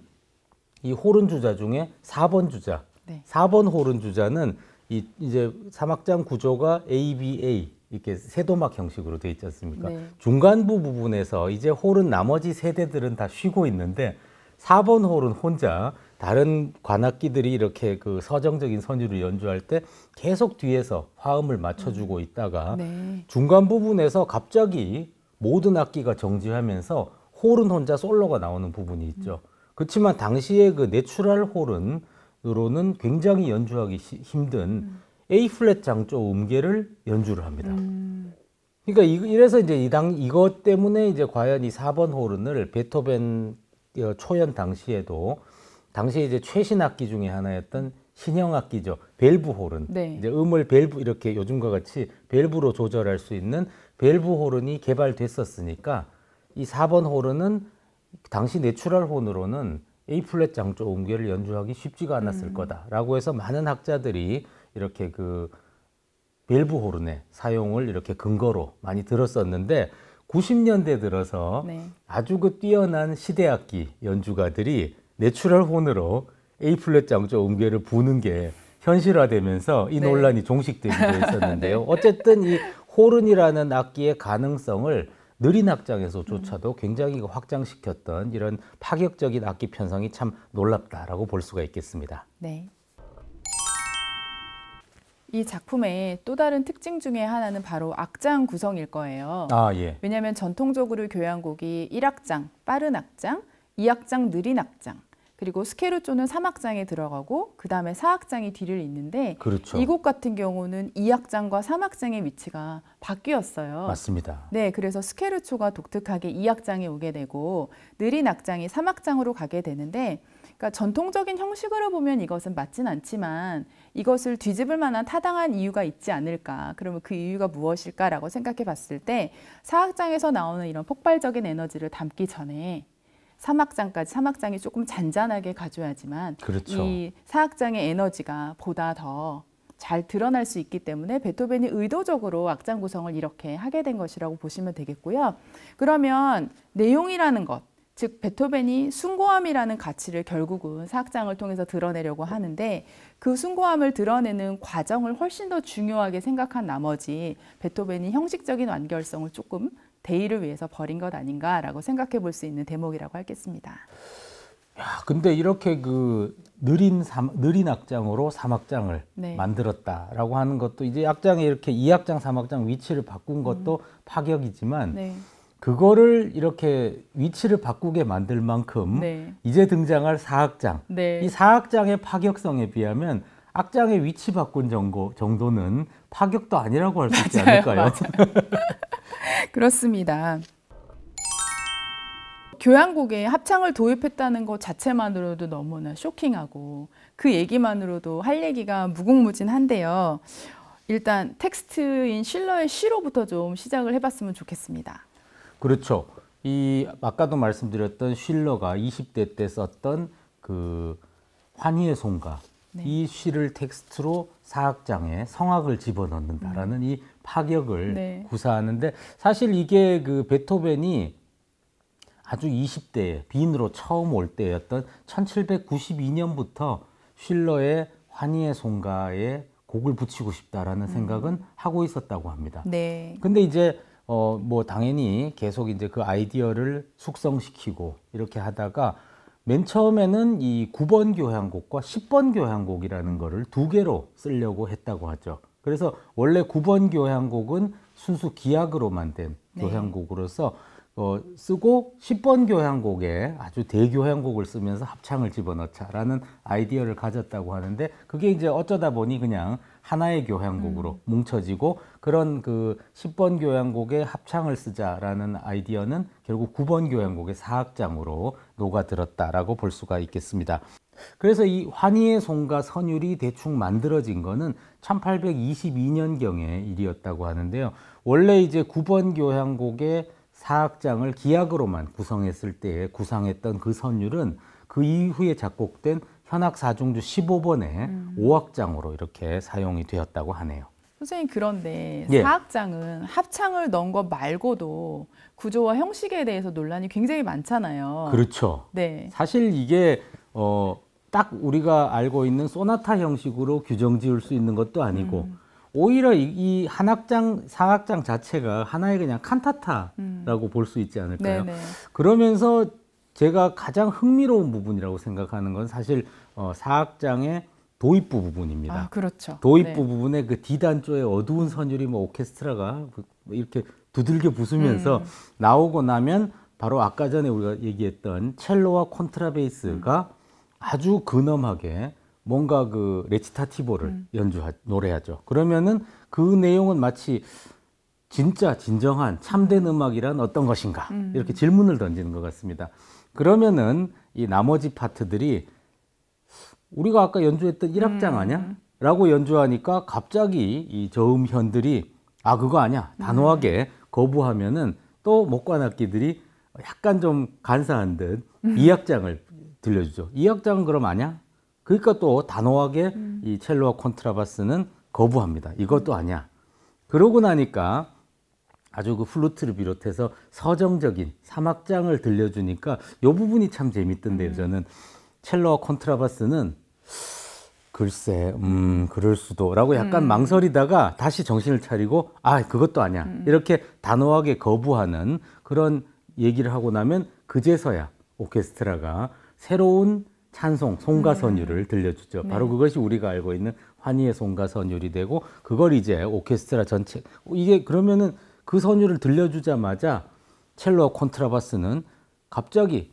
이 호른 주자 중에 4번 주자, 네. 4번 호른 주자는 이 이제 사막장 구조가 ABA 이렇게 세도막 형식으로 돼 있지 않습니까? 네. 중간부 부분에서 이제 호른 나머지 세대들은 다 쉬고 있는데 4번 호른 혼자 다른 관악기들이 이렇게 그 서정적인 선율을 연주할 때 계속 뒤에서 화음을 맞춰주고 음. 있다가 네. 중간 부분에서 갑자기 모든 악기가 정지하면서 호른 혼자 솔로가 나오는 부분이 있죠. 음. 그렇지만 당시에 그 내추럴 홀은으로는 굉장히 연주하기 힘든 음. A 플랫 장조 음계를 연주를 합니다. 음. 그러니까 이, 래서 이제 이당 이것 때문에 이제 과연 이 4번 호른을 베토벤 어, 초연 당시에도 당시에 이제 최신 악기 중에 하나였던 신형 악기죠. 벨브 호른. 네. 이제 음을 벨브 이렇게 요즘과 같이 벨브로 조절할 수 있는 벨브 호른이 개발됐었으니까 이 4번 호른은 당시 내추럴 혼으로는 A 플랫 장조 음계를 연주하기 쉽지가 않았을 음. 거다라고 해서 많은 학자들이 이렇게 그 벨브 호른의 사용을 이렇게 근거로 많이 들었었는데 90년대 들어서 네. 아주 그 뛰어난 시대악기 연주가들이 내추럴 혼으로 A 플랫 장조 음계를 부는 게 현실화되면서 이 네. 논란이 종식되기도 했었는데요. 네. 어쨌든 이 호른이라는 악기의 가능성을 느린 악장에서조차도 음. 굉장히 그 확장시켰던 이런 파격적인 악기 편성이 참 놀랍다라고 볼 수가 있겠습니다. 네. 이 작품의 또 다른 특징 중에 하나는 바로 악장 구성일 거예요. 아, 예. 왜냐하면 전통적으로 교향곡이 1악장, 빠른 악장, 2악장, 느린 악장, 그리고 스케르초는 사막장에 들어가고 그 다음에 사악장이 뒤를 잇는데 그렇죠. 이곳 같은 경우는 이악장과사막장의 위치가 바뀌었어요. 맞습니다. 네, 그래서 스케르초가 독특하게 이악장에 오게 되고 느린 악장이 사막장으로 가게 되는데 그러니까 전통적인 형식으로 보면 이것은 맞진 않지만 이것을 뒤집을 만한 타당한 이유가 있지 않을까 그러면 그 이유가 무엇일까라고 생각해 봤을 때 사학장에서 나오는 이런 폭발적인 에너지를 담기 전에 사막장까지 사막장이 조금 잔잔하게 가져야지만 그렇죠. 이 사악장의 에너지가 보다 더 잘 드러날 수 있기 때문에 베토벤이 의도적으로 악장 구성을 이렇게 하게 된 것이라고 보시면 되겠고요. 그러면 내용이라는 것, 즉 베토벤이 숭고함이라는 가치를 결국은 사악장을 통해서 드러내려고 하는데 그 숭고함을 드러내는 과정을 훨씬 더 중요하게 생각한 나머지 베토벤이 형식적인 완결성을 조금 대의를 위해서 버린 것 아닌가라고 생각해 볼 수 있는 대목이라고 하겠습니다. 야, 근데 이렇게 그 느린 삼, 느린 악장으로 삼악장을 네. 만들었다라고 하는 것도 이제 악장에 이렇게 이악장삼악장 위치를 바꾼 음. 것도 음. 파격이지만 네. 그거를 이렇게 위치를 바꾸게 만들 만큼 네. 이제 등장할 사악장 네. 이 사악장의 파격성에 비하면 악장의 위치 바꾼 정도, 정도는 파격도 아니라고 할 수 있지 않을까요? 맞아요. 그렇습니다. 교향곡에 합창을 도입했다는 것 자체만으로도 너무나 쇼킹하고 그 얘기만으로도 할 얘기가 무궁무진한데요. 일단 텍스트인 실러의 시로부터 좀 시작을 해봤으면 좋겠습니다. 그렇죠. 이 아까도 말씀드렸던 실러가 20대 때 썼던 그 환희의 송가 네. 이 시를 텍스트로 사학장에 성악을 집어넣는다라는 음. 이 파격을 네. 구사하는데 사실 이게 그 베토벤이 아주 2 0대 빈으로 처음 올 때였던 1792년부터 쉴러의 환희의 송가에 곡을 붙이고 싶다라는 음. 생각은 하고 있었다고 합니다. 네. 근데 이제 어뭐 당연히 계속 이제 그 아이디어를 숙성시키고 이렇게 하다가 맨 처음에는 이 9번 교향곡과 10번 교향곡이라는 거를 두 개로 쓰려고 했다고 하죠. 그래서 원래 9번 교향곡은 순수 기악으로만 된 네. 교향곡으로서 어, 쓰고 10번 교향곡에 아주 대교향곡을 쓰면서 합창을 집어넣자라는 아이디어를 가졌다고 하는데 그게 이제 어쩌다 보니 그냥 하나의 교향곡으로 음. 뭉쳐지고 그런 그 10번 교향곡에 합창을 쓰자라는 아이디어는 결국 9번 교향곡의 사악장으로 녹아들었다라고 볼 수가 있겠습니다. 그래서 이 환희의 손과 선율이 대충 만들어진 것은 1822년경의 일이었다고 하는데요. 원래 이제 9번 교향곡의 사악장을 기악으로만 구성했을 때에 구상했던 그 선율은 그 이후에 작곡된 현악 사중주 15번의 음. 5악장으로 이렇게 사용이 되었다고 하네요. 선생님 그런데 예. 사학장은 합창을 넣은 것 말고도 구조와 형식에 대해서 논란이 굉장히 많잖아요. 그렇죠. 네. 사실 이게 어, 딱 우리가 알고 있는 소나타 형식으로 규정 지을 수 있는 것도 아니고 음. 오히려 이, 이 한악장 사악장 자체가 하나의 그냥 칸타타라고 음. 볼수 있지 않을까요? 네네. 그러면서 제가 가장 흥미로운 부분이라고 생각하는 건 사실 어, 사악장의 도입부 부분입니다. 아, 그렇죠. 도입부 네. 부분의 그 D단조의 어두운 선율이 뭐 오케스트라가 뭐 이렇게 두들겨 부수면서 음. 나오고 나면 바로 아까 전에 우리가 얘기했던 첼로와 콘트라베이스가 음. 아주 근엄하게 뭔가 그 레치타티보를 음. 연주하 노래하죠. 그러면은 그 내용은 마치 진짜 진정한 참된 음. 음악이란 어떤 것인가 음. 이렇게 질문을 던지는 것 같습니다. 그러면은 이 나머지 파트들이 우리가 아까 연주했던 1악장 음. 아니야? 라고 연주하니까 갑자기 이 저음현들이 아 그거 아니야 단호하게 음. 거부하면은 또 목관악기들이 약간 좀 간사한 듯2악장을 음. 들려주죠. 2악장은 그럼 아니야? 그러니까 또 단호하게 음. 이 첼로와 콘트라바스는 거부합니다. 이것도 아니야. 그러고 나니까 아주 그 플루트를 비롯해서 서정적인 사막장을 들려주니까 요 부분이 참 재밌던데요. 음. 저는 첼로와 콘트라바스는 글쎄, 음, 그럴 수도라고 약간 음. 망설이다가 다시 정신을 차리고, 아, 그것도 아니야. 음. 이렇게 단호하게 거부하는 그런 얘기를 하고 나면 그제서야 오케스트라가 새로운 찬송, 송가선율을 음. 들려주죠. 네. 바로 그것이 우리가 알고 있는 환희의 송가선율이 되고, 그걸 이제 오케스트라 전체, 이게 그러면은 그 선율을 들려주자마자 첼로와 콘트라바스는 갑자기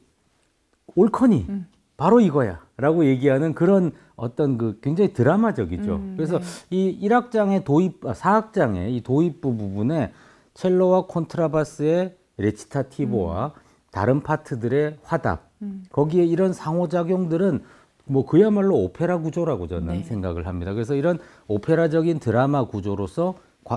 올커니 음. 바로 이거야. 라고 얘기하는 그런 어떤 그 굉장히 드라마적이죠. 음, 그래서 네. 이 1악장의 도입, 아, 4악장의 이 도입부 부분에 첼로와 콘트라바스의 레치타티보와 음. 다른 파트들의 화답, 음. 거기에 이런 상호작용들은 뭐 그야말로 오페라 구조라고 저는 네. 생각을 합니다. 그래서 이런 오페라적인 드라마 구조로서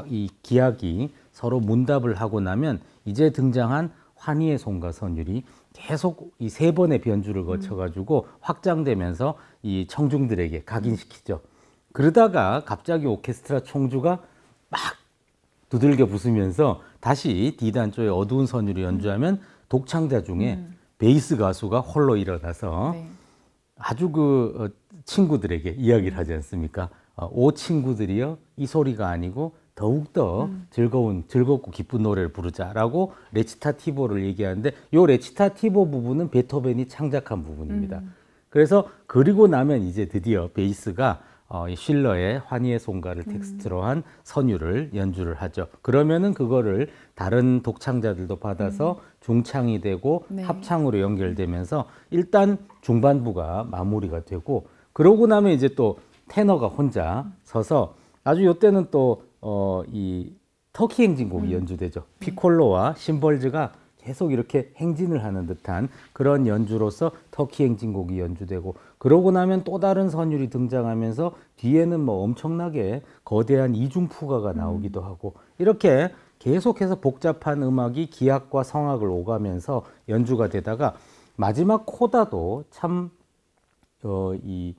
이 기악이 서로 문답을 하고 나면 이제 등장한 환희의 손과 선율이 계속 이 세 번의 변주를 음. 거쳐가지고 확장되면서 이 청중들에게 각인시키죠. 그러다가 갑자기 오케스트라 총주가 막 두들겨 부수면서 다시 D단조의 어두운 선율을 음. 연주하면 독창자 중에 음. 베이스 가수가 홀로 일어나서 네. 아주 그 어, 친구들에게 이야기를 음. 하지 않습니까? 어, 오 친구들이여 이 소리가 아니고 더욱더 음. 즐거운 즐겁고 기쁜 노래를 부르자라고 레치타티보를 얘기하는데 요 레치타티보 부분은 베토벤이 창작한 부분입니다. 음. 그래서 그리고 나면 이제 드디어 베이스가 어, 실러의 환희의 송가를 음. 텍스트로 한 선율을 연주를 하죠. 그러면은 그거를 다른 독창자들도 받아서 음. 중창이 되고 네. 합창으로 연결되면서 일단 중반부가 마무리가 되고 그러고 나면 이제 또 테너가 혼자 음. 서서 아주 요때는 또 어, 이 터키 행진곡이 음. 연주되죠. 피콜로와 심벌즈가 계속 이렇게 행진을 하는 듯한 그런 연주로서 터키 행진곡이 연주되고 그러고 나면 또 다른 선율이 등장하면서 뒤에는 뭐 엄청나게 거대한 이중푸가가 음. 나오기도 하고 이렇게 계속해서 복잡한 음악이 기악과 성악을 오가면서 연주가 되다가 마지막 코다도 참 어, 이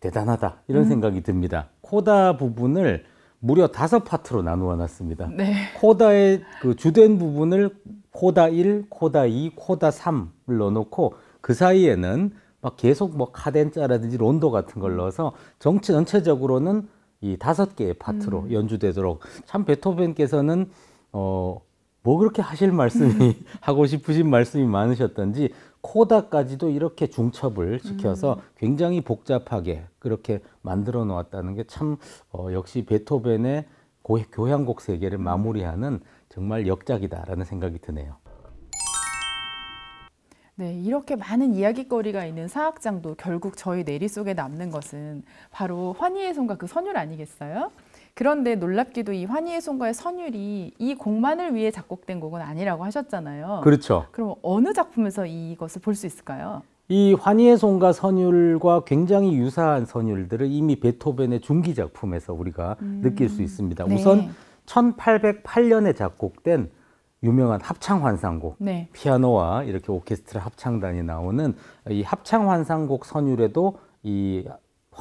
대단하다 이런 음. 생각이 듭니다. 코다 부분을 무려 다섯 파트로 나누어 놨습니다. 네. 코다의 그 주된 부분을 코다 1, 코다 2, 코다 3을 넣어놓고 그 사이에는 막 계속 뭐 카덴자라든지 론도 같은 걸 넣어서 정치 전체적으로는 이 다섯 개의 파트로 음. 연주되도록 참 베토벤께서는 어, 뭐 그렇게 하실 말씀이 하고 싶으신 말씀이 많으셨던지 코다까지도 이렇게 중첩을 시켜서 음. 굉장히 복잡하게 그렇게 만들어 놓았다는 게 참 어, 역시 베토벤의 고, 교향곡 세계를 음. 마무리하는 정말 역작이다라는 생각이 드네요. 네, 이렇게 많은 이야기거리가 있는 사악장도 결국 저희 내리 속에 남는 것은 바로 환희의 손과 그 선율 아니겠어요? 그런데 놀랍게도 이 환희의 송가의 선율이 이 곡만을 위해 작곡된 곡은 아니라고 하셨잖아요. 그렇죠. 그럼 어느 작품에서 이것을 볼 수 있을까요? 이 환희의 송가 선율과 굉장히 유사한 선율들을 이미 베토벤의 중기 작품에서 우리가 음. 느낄 수 있습니다. 네. 우선 1808년에 작곡된 유명한 합창 환상곡 네. 피아노와 이렇게 오케스트라 합창단이 나오는 이 합창 환상곡 선율에도 이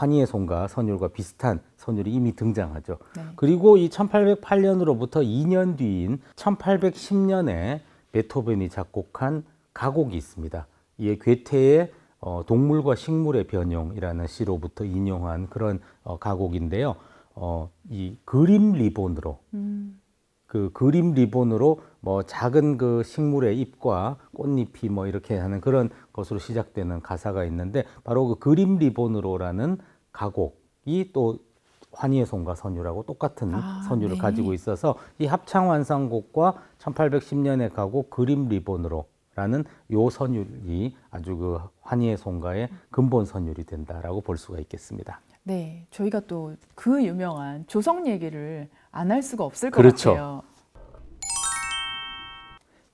환희의 손과 선율과 비슷한 선율이 이미 등장하죠. 네. 그리고 이 1808년으로부터 2년 뒤인 1810년에 베토벤이 작곡한 가곡이 있습니다. 이에 괴테의 어, 동물과 식물의 변형이라는 시로부터 인용한 그런 어, 가곡인데요. 어, 이 그림 리본으로 음. 그 그림 리본으로 뭐 작은 그 식물의 잎과 꽃잎이 뭐 이렇게 하는 그런 것으로 시작되는 가사가 있는데 바로 그 그림 리본으로라는 가곡이 또 환희의 손과 선율하고 똑같은 아, 선율을 네. 가지고 있어서 이 합창 완성곡과 1810년의 가곡 그림 리본으로 라는 요 선율이 아주 그 환희의 손과의 근본 선율이 된다라고 볼 수가 있겠습니다. 네, 저희가 또 그 유명한 조성 얘기를 안할 수가 없을 것 그렇죠. 같아요.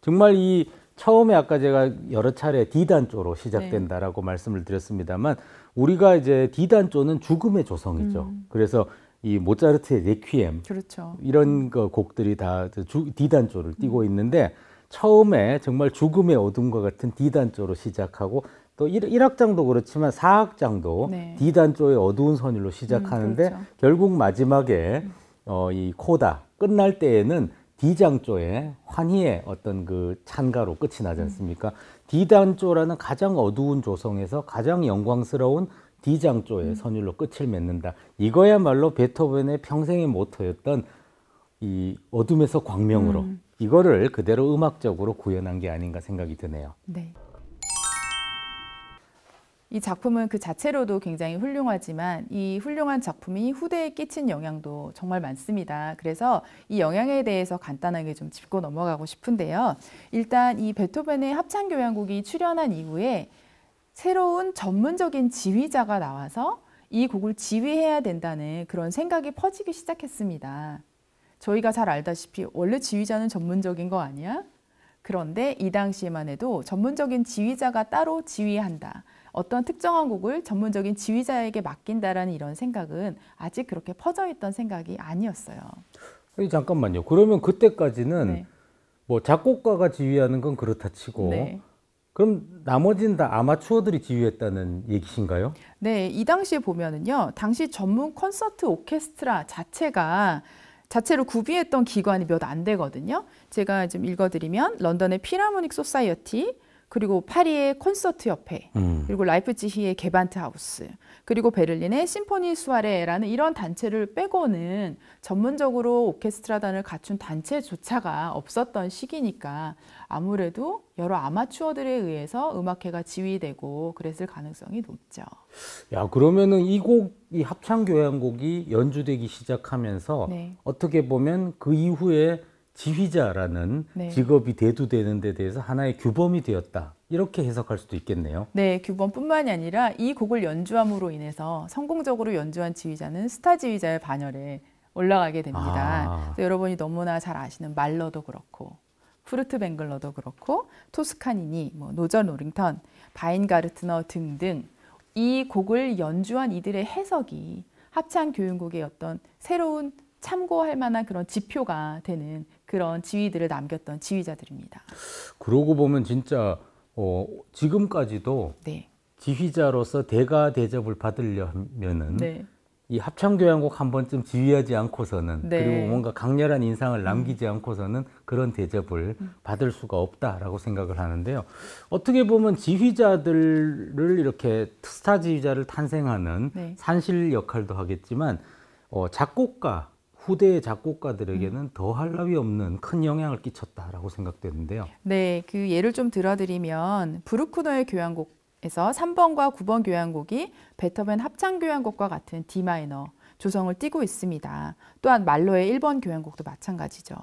정말 이 처음에 아까 제가 여러 차례 디단조로 시작된다라고 네. 말씀을 드렸습니다만 우리가 이제 디단조는 죽음의 조성이죠. 음. 그래서 이 모차르트의 레퀴엠 그렇죠. 이런 그 곡들이 다 주, 단조를 띄고 음. 있는데 처음에 정말 죽음의 어둠과 같은 디단조로 시작하고 또 1, 1악장도 그렇지만 4악장도 네. 디단조의 어두운 선율로 시작하는데 음, 그렇죠. 결국 마지막에 음. 어, 이 코다 끝날 때에는 D장조의 환희의 어떤 그 찬가로 끝이 나지 않습니까? D단조라는 가장 어두운 조성에서 가장 영광스러운 D장조의 선율로 끝을 맺는다. 이거야말로 베토벤의 평생의 모토였던 이 어둠에서 광명으로 음. 이거를 그대로 음악적으로 구현한 게 아닌가 생각이 드네요. 네. 이 작품은 그 자체로도 굉장히 훌륭하지만 이 훌륭한 작품이 후대에 끼친 영향도 정말 많습니다. 그래서 이 영향에 대해서 간단하게 좀 짚고 넘어가고 싶은데요. 일단 이 베토벤의 합창교향곡이 출연한 이후에 새로운 전문적인 지휘자가 나와서 이 곡을 지휘해야 된다는 그런 생각이 퍼지기 시작했습니다. 저희가 잘 알다시피 원래 지휘자는 전문적인 거 아니야? 그런데 이 당시에만 해도 전문적인 지휘자가 따로 지휘한다. 어떤 특정한 곡을 전문적인 지휘자에게 맡긴다라는 이런 생각은 아직 그렇게 퍼져 있던 생각이 아니었어요. 아니, 잠깐만요. 그러면 그때까지는 네. 뭐 작곡가가 지휘하는 건 그렇다 치고 네. 그럼 나머지는 다 아마추어들이 지휘했다는 얘기신가요? 네, 이 당시에 보면은요. 당시 전문 콘서트 오케스트라 자체가 자체로 구비했던 기관이 몇 안 되거든요. 제가 좀 읽어드리면 런던의 피라모닉 소사이어티, 그리고 파리의 콘서트 협회, 음. 그리고 라이프지히의 개반트 하우스, 그리고 베를린의 심포니 수아레라는 이런 단체를 빼고는 전문적으로 오케스트라단을 갖춘 단체조차가 없었던 시기니까 아무래도 여러 아마추어들에 의해서 음악회가 지휘되고 그랬을 가능성이 높죠. 야 그러면은 이 곡이 합창 교향곡이 연주되기 시작하면서 네. 어떻게 보면 그 이후에 지휘자라는 네. 직업이 대두되는 데 대해서 하나의 규범이 되었다. 이렇게 해석할 수도 있겠네요. 네, 규범뿐만이 아니라 이 곡을 연주함으로 인해서 성공적으로 연주한 지휘자는 스타 지휘자의 반열에 올라가게 됩니다. 아. 여러분이 너무나 잘 아시는 말러도 그렇고 푸르트 벵글러도 그렇고 토스카니니, 뭐 노저 노링턴, 바인가르트너 등등 이 곡을 연주한 이들의 해석이 합창 교향곡의 어떤 새로운 참고할 만한 그런 지표가 되는 그런 지위들을 남겼던 지휘자들입니다. 그러고 보면 진짜 어, 지금까지도 네. 지휘자로서 대가 대접을 받으려면은 네. 이 합창교향곡 한 번쯤 지휘하지 않고서는 네. 그리고 뭔가 강렬한 인상을 음. 남기지 않고서는 그런 대접을 음. 받을 수가 없다라고 생각을 하는데요. 어떻게 보면 지휘자들을 이렇게 스타 지휘자를 탄생하는 네. 산실 역할도 하겠지만 어, 작곡가 후대의 작곡가들에게는 음. 더할 나위 없는 큰 영향을 끼쳤다라고 생각되는데요. 네, 그 예를 좀 들어드리면 브루크너의 교향곡에서 3번과 9번 교향곡이 베토벤 합창 교향곡과 같은 D 마이너 조성을 띠고 있습니다. 또한 말로의 1번 교향곡도 마찬가지죠.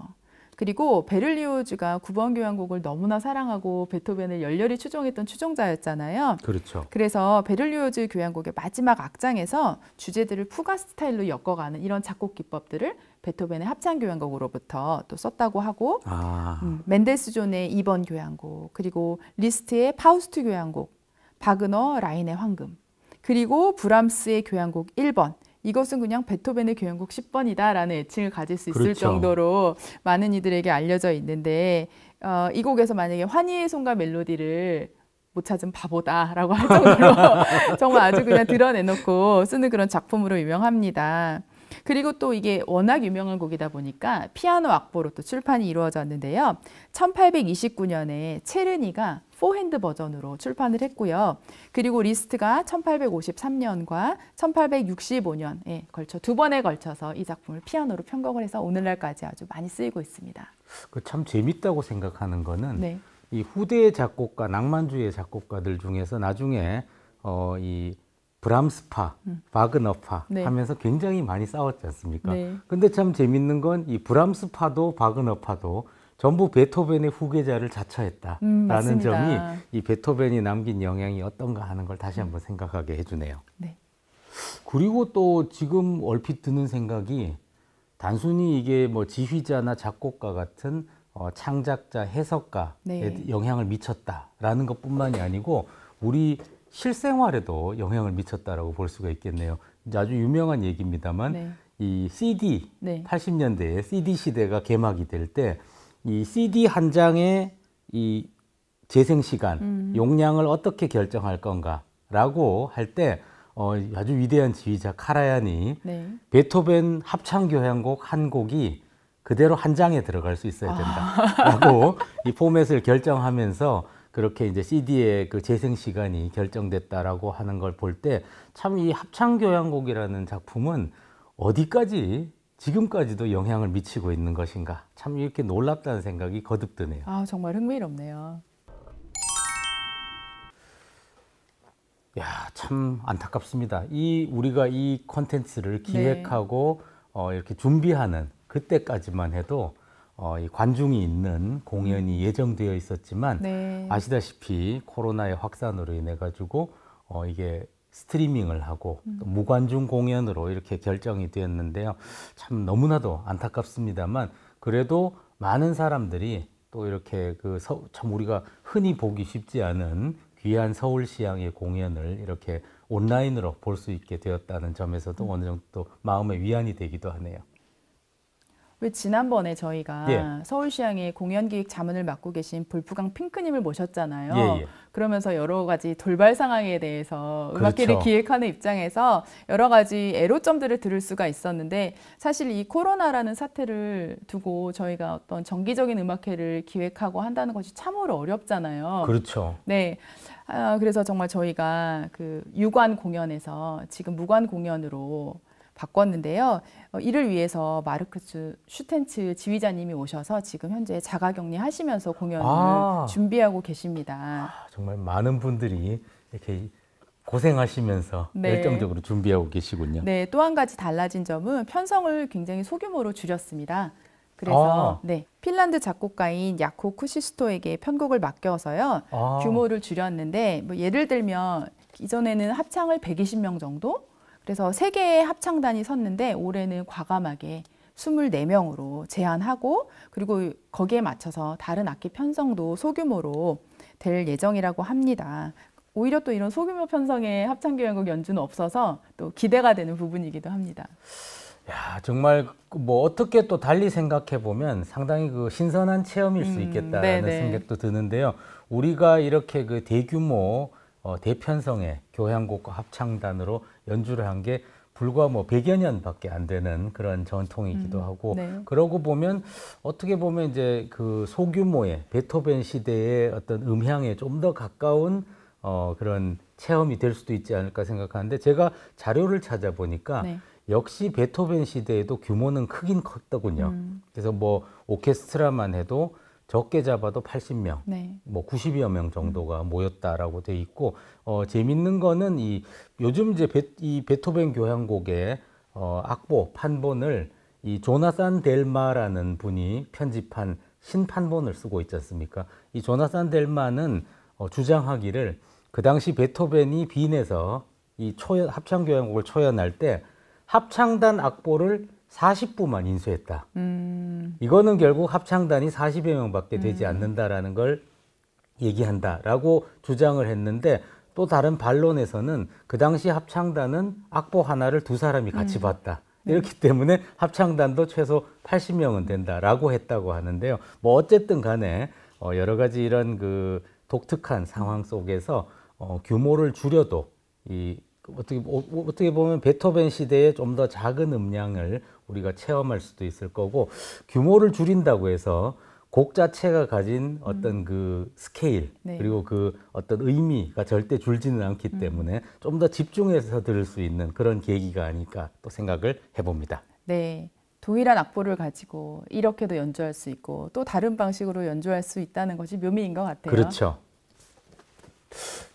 그리고 베를리오즈가 9번 교향곡을 너무나 사랑하고 베토벤을 열렬히 추종했던 추종자였잖아요. 그렇죠. 그래서 베를리오즈 교향곡의 마지막 악장에서 주제들을 푸가 스타일로 엮어가는 이런 작곡 기법들을 베토벤의 합창 교향곡으로부터 또 썼다고 하고 아. 음, 멘델스존의 2번 교향곡 그리고 리스트의 파우스트 교향곡 바그너 라인의 황금 그리고 브람스의 교향곡 1번 이것은 그냥 베토벤의 교향곡 10번이다라는 애칭을 가질 수 있을 그렇죠. 정도로 많은 이들에게 알려져 있는데 어, 이 곡에서 만약에 환희의 손과 멜로디를 못 찾은 바보다라고 할 정도로 정말 아주 그냥 드러내놓고 쓰는 그런 작품으로 유명합니다. 그리고 또 이게 워낙 유명한 곡이다 보니까 피아노 악보로 또 출판이 이루어졌는데요. 1829년에 체르니가 포핸드 버전으로 출판을 했고요. 그리고 리스트가 1853년과 1865년에 예, 걸쳐 두 번에 걸쳐서 이 작품을 피아노로 편곡을 해서 오늘날까지 아주 많이 쓰이고 있습니다. 그 참 재밌다고 생각하는 거는 네. 이 후대 의 작곡가 낭만주의 작곡가들 중에서 나중에 어, 이 브람스파, 바그너파 음. 네. 하면서 굉장히 많이 싸웠지 않습니까? 네. 근데 참 재밌는 건 이 브람스파도 바그너파도 전부 베토벤의 후계자를 자처했다라는 음, 점이 이 베토벤이 남긴 영향이 어떤가 하는 걸 다시 한번 생각하게 해주네요. 네. 그리고 또 지금 얼핏 드는 생각이 단순히 이게 뭐 지휘자나 작곡가 같은 어, 창작자, 해석가에 네. 영향을 미쳤다라는 것뿐만이 아니고 우리 실생활에도 영향을 미쳤다라고 볼 수가 있겠네요. 아주 유명한 얘기입니다만 네. 이 CD 네. 80년대에 CD 시대가 개막이 될때 이 CD 한 장의 이 재생 시간, 음. 용량을 어떻게 결정할 건가라고 할 때 어, 아주 위대한 지휘자 카라얀이 네. 베토벤 합창 교향곡 한 곡이 그대로 한 장에 들어갈 수 있어야 된다라고 아. 이 포맷을 결정하면서 그렇게 이제 CD의 그 재생 시간이 결정됐다라고 하는 걸 볼 때 참 이 합창 교향곡이라는 작품은 어디까지 지금까지도 영향을 미치고 있는 것인가 참 이렇게 놀랍다는 생각이 거듭 드네요. 아 정말 흥미롭네요. 야참 안타깝습니다. 이 우리가 이 콘텐츠를 네. 기획하고 네. 어, 이렇게 준비하는 그때까지만 해도 어, 이 관중이 있는 공연이 음. 예정되어 있었지만 네. 아시다시피 코로나의 확산으로 인해 가지고 어, 이게 스트리밍을 하고 또 음. 무관중 공연으로 이렇게 결정이 되었는데요. 참 너무나도 안타깝습니다만 그래도 많은 사람들이 또 이렇게 그참 우리가 흔히 보기 쉽지 않은 귀한 서울시향의 공연을 이렇게 온라인으로 볼 수 있게 되었다는 점에서도 음. 어느 정도 마음의 위안이 되기도 하네요. 왜 지난번에 저희가 예. 서울시향의 공연기획 자문을 맡고 계신 볼프강 핑크님을 모셨잖아요. 예예. 예. 그러면서 여러 가지 돌발 상황에 대해서 음악회를 그렇죠. 기획하는 입장에서 여러 가지 애로점들을 들을 수가 있었는데 사실 이 코로나라는 사태를 두고 저희가 어떤 정기적인 음악회를 기획하고 한다는 것이 참으로 어렵잖아요. 그렇죠. 네. 아, 그래서 정말 저희가 그 유관 공연에서 지금 무관 공연으로 바꿨는데요. 어, 이를 위해서 마르크스 슈텐츠 지휘자님이 오셔서 지금 현재 자가격리 하시면서 공연을 아, 준비하고 계십니다. 아, 정말 많은 분들이 이렇게 고생하시면서 네. 열정적으로 준비하고 계시군요. 네, 또 한 가지 달라진 점은 편성을 굉장히 소규모로 줄였습니다. 그래서 아. 네, 핀란드 작곡가인 야코 쿠시스토에게 편곡을 맡겨서요. 아. 규모를 줄였는데 뭐 예를 들면 이전에는 합창을 120명 정도 그래서 세개의 합창단이 섰는데 올해는 과감하게 24명으로 제한하고 그리고 거기에 맞춰서 다른 악기 편성도 소규모로 될 예정이라고 합니다. 오히려 또 이런 소규모 편성의 합창교향곡 연주는 없어서 또 기대가 되는 부분이기도 합니다. 야 정말 그 뭐 어떻게 또 달리 생각해 보면 상당히 그 신선한 체험일 수있겠다는 음, 생각도 드는데요. 우리가 이렇게 그 대규모 어, 대편성의 교향곡과 합창단으로 연주를 한 게 불과 뭐백여 년밖에 안 되는 그런 전통이기도 음, 하고 네. 그러고 보면 어떻게 보면 이제 그 소규모의 베토벤 시대의 어떤 음향에 좀 더 가까운 어 그런 체험이 될 수도 있지 않을까 생각하는데 제가 자료를 찾아보니까 네. 역시 베토벤 시대에도 규모는 크긴 컸더군요. 음. 그래서 뭐 오케스트라만 해도 적게 잡아도 80명, 네. 뭐 90여 명 정도가 모였다라고 돼 있고 어 재밌는 거는 이 요즘 이제 베, 이 베토벤 교향곡의 어 악보 판본을 이 조나산 델마라는 분이 편집한 신판본을 쓰고 있지 않습니까? 이 조나산 델마는 어, 주장하기를 그 당시 베토벤이 빈에서 이 초연, 합창 교향곡을 초연할 때 합창단 악보를 40부만 인수했다. 음. 이거는 결국 합창단이 40여 명밖에 되지 음. 않는다라는 걸 얘기한다라고 주장을 했는데 또 다른 반론에서는 그 당시 합창단은 악보 하나를 두 사람이 같이 음. 봤다. 음. 이렇기 때문에 합창단도 최소 80명은 된다라고 했다고 하는데요. 뭐 어쨌든 간에 어 여러 가지 이런 그 독특한 상황 속에서 어 규모를 줄여도 이 어떻게 어, 어, 어떻게 보면 베토벤 시대에 좀 더 작은 음량을 우리가 체험할 수도 있을 거고 규모를 줄인다고 해서 곡 자체가 가진 음. 어떤 음. 그 스케일 네. 그리고 그 어떤 의미가 절대 줄지는 않기 음. 때문에 좀 더 집중해서 들을 수 있는 그런 계기가 아닐까 또 생각을 해봅니다. 네. 동일한 악보를 가지고 이렇게도 연주할 수 있고 또 다른 방식으로 연주할 수 있다는 것이 묘미인 것 같아요. 그렇죠.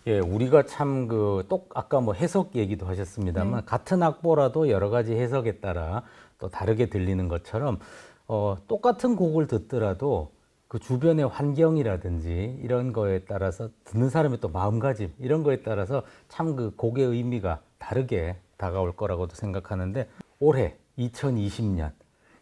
예, 우리가 참 그 똑 아까 뭐 해석 얘기도 하셨습니다만 네. 같은 악보라도 여러 가지 해석에 따라 또 다르게 들리는 것처럼 어, 똑같은 곡을 듣더라도 그 주변의 환경이라든지 이런 거에 따라서 듣는 사람의 또 마음가짐 이런 거에 따라서 참 그 곡의 의미가 다르게 다가올 거라고도 생각하는데 올해 2020년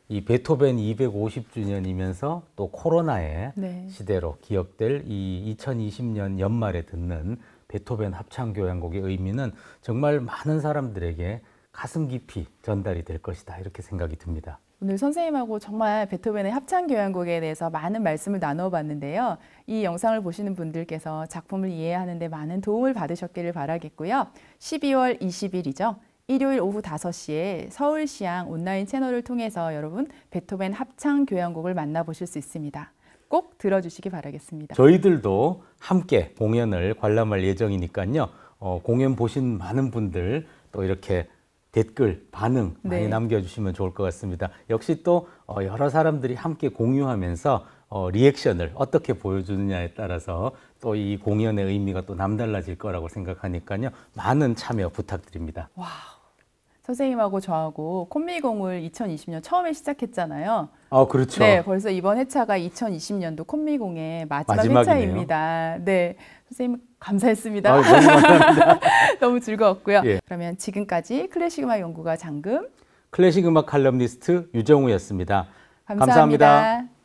이 베토벤 250주년이면서 또 코로나의 네. 시대로 기억될 이 2020년 연말에 듣는 베토벤 합창 교향곡의 의미는 정말 많은 사람들에게 가슴 깊이 전달이 될 것이다 이렇게 생각이 듭니다. 오늘 선생님하고 정말 베토벤의 합창 교향곡에 대해서 많은 말씀을 나눠봤는데요. 이 영상을 보시는 분들께서 작품을 이해하는 데 많은 도움을 받으셨기를 바라겠고요. 12월 20일이죠. 일요일 오후 5시에 서울시향 온라인 채널을 통해서 여러분 베토벤 합창 교향곡을 만나보실 수 있습니다. 꼭 들어주시기 바라겠습니다. 저희들도 함께 공연을 관람할 예정이니까요. 어, 공연 보신 많은 분들 또 이렇게 댓글, 반응 많이 네. 남겨주시면 좋을 것 같습니다. 역시 또 어, 여러 사람들이 함께 공유하면서 어, 리액션을 어떻게 보여주느냐에 따라서 또 이 공연의 의미가 또 남달라질 거라고 생각하니까요. 많은 참여 부탁드립니다. 와, 선생님하고 저하고 콤미공을 2020년 처음에 시작했잖아요. 아, 그렇죠. 네, 벌써 이번 회차가 2020년도 콤미공의 마지막 마지막이네요. 회차입니다. 네, 선생님 감사했습니다. 아유, 너무, 너무 즐거웠고요. 예. 그러면 지금까지 클래식 음악 연구가 장금 클래식 음악 칼럼니스트 유정우였습니다 감사합니다. 감사합니다.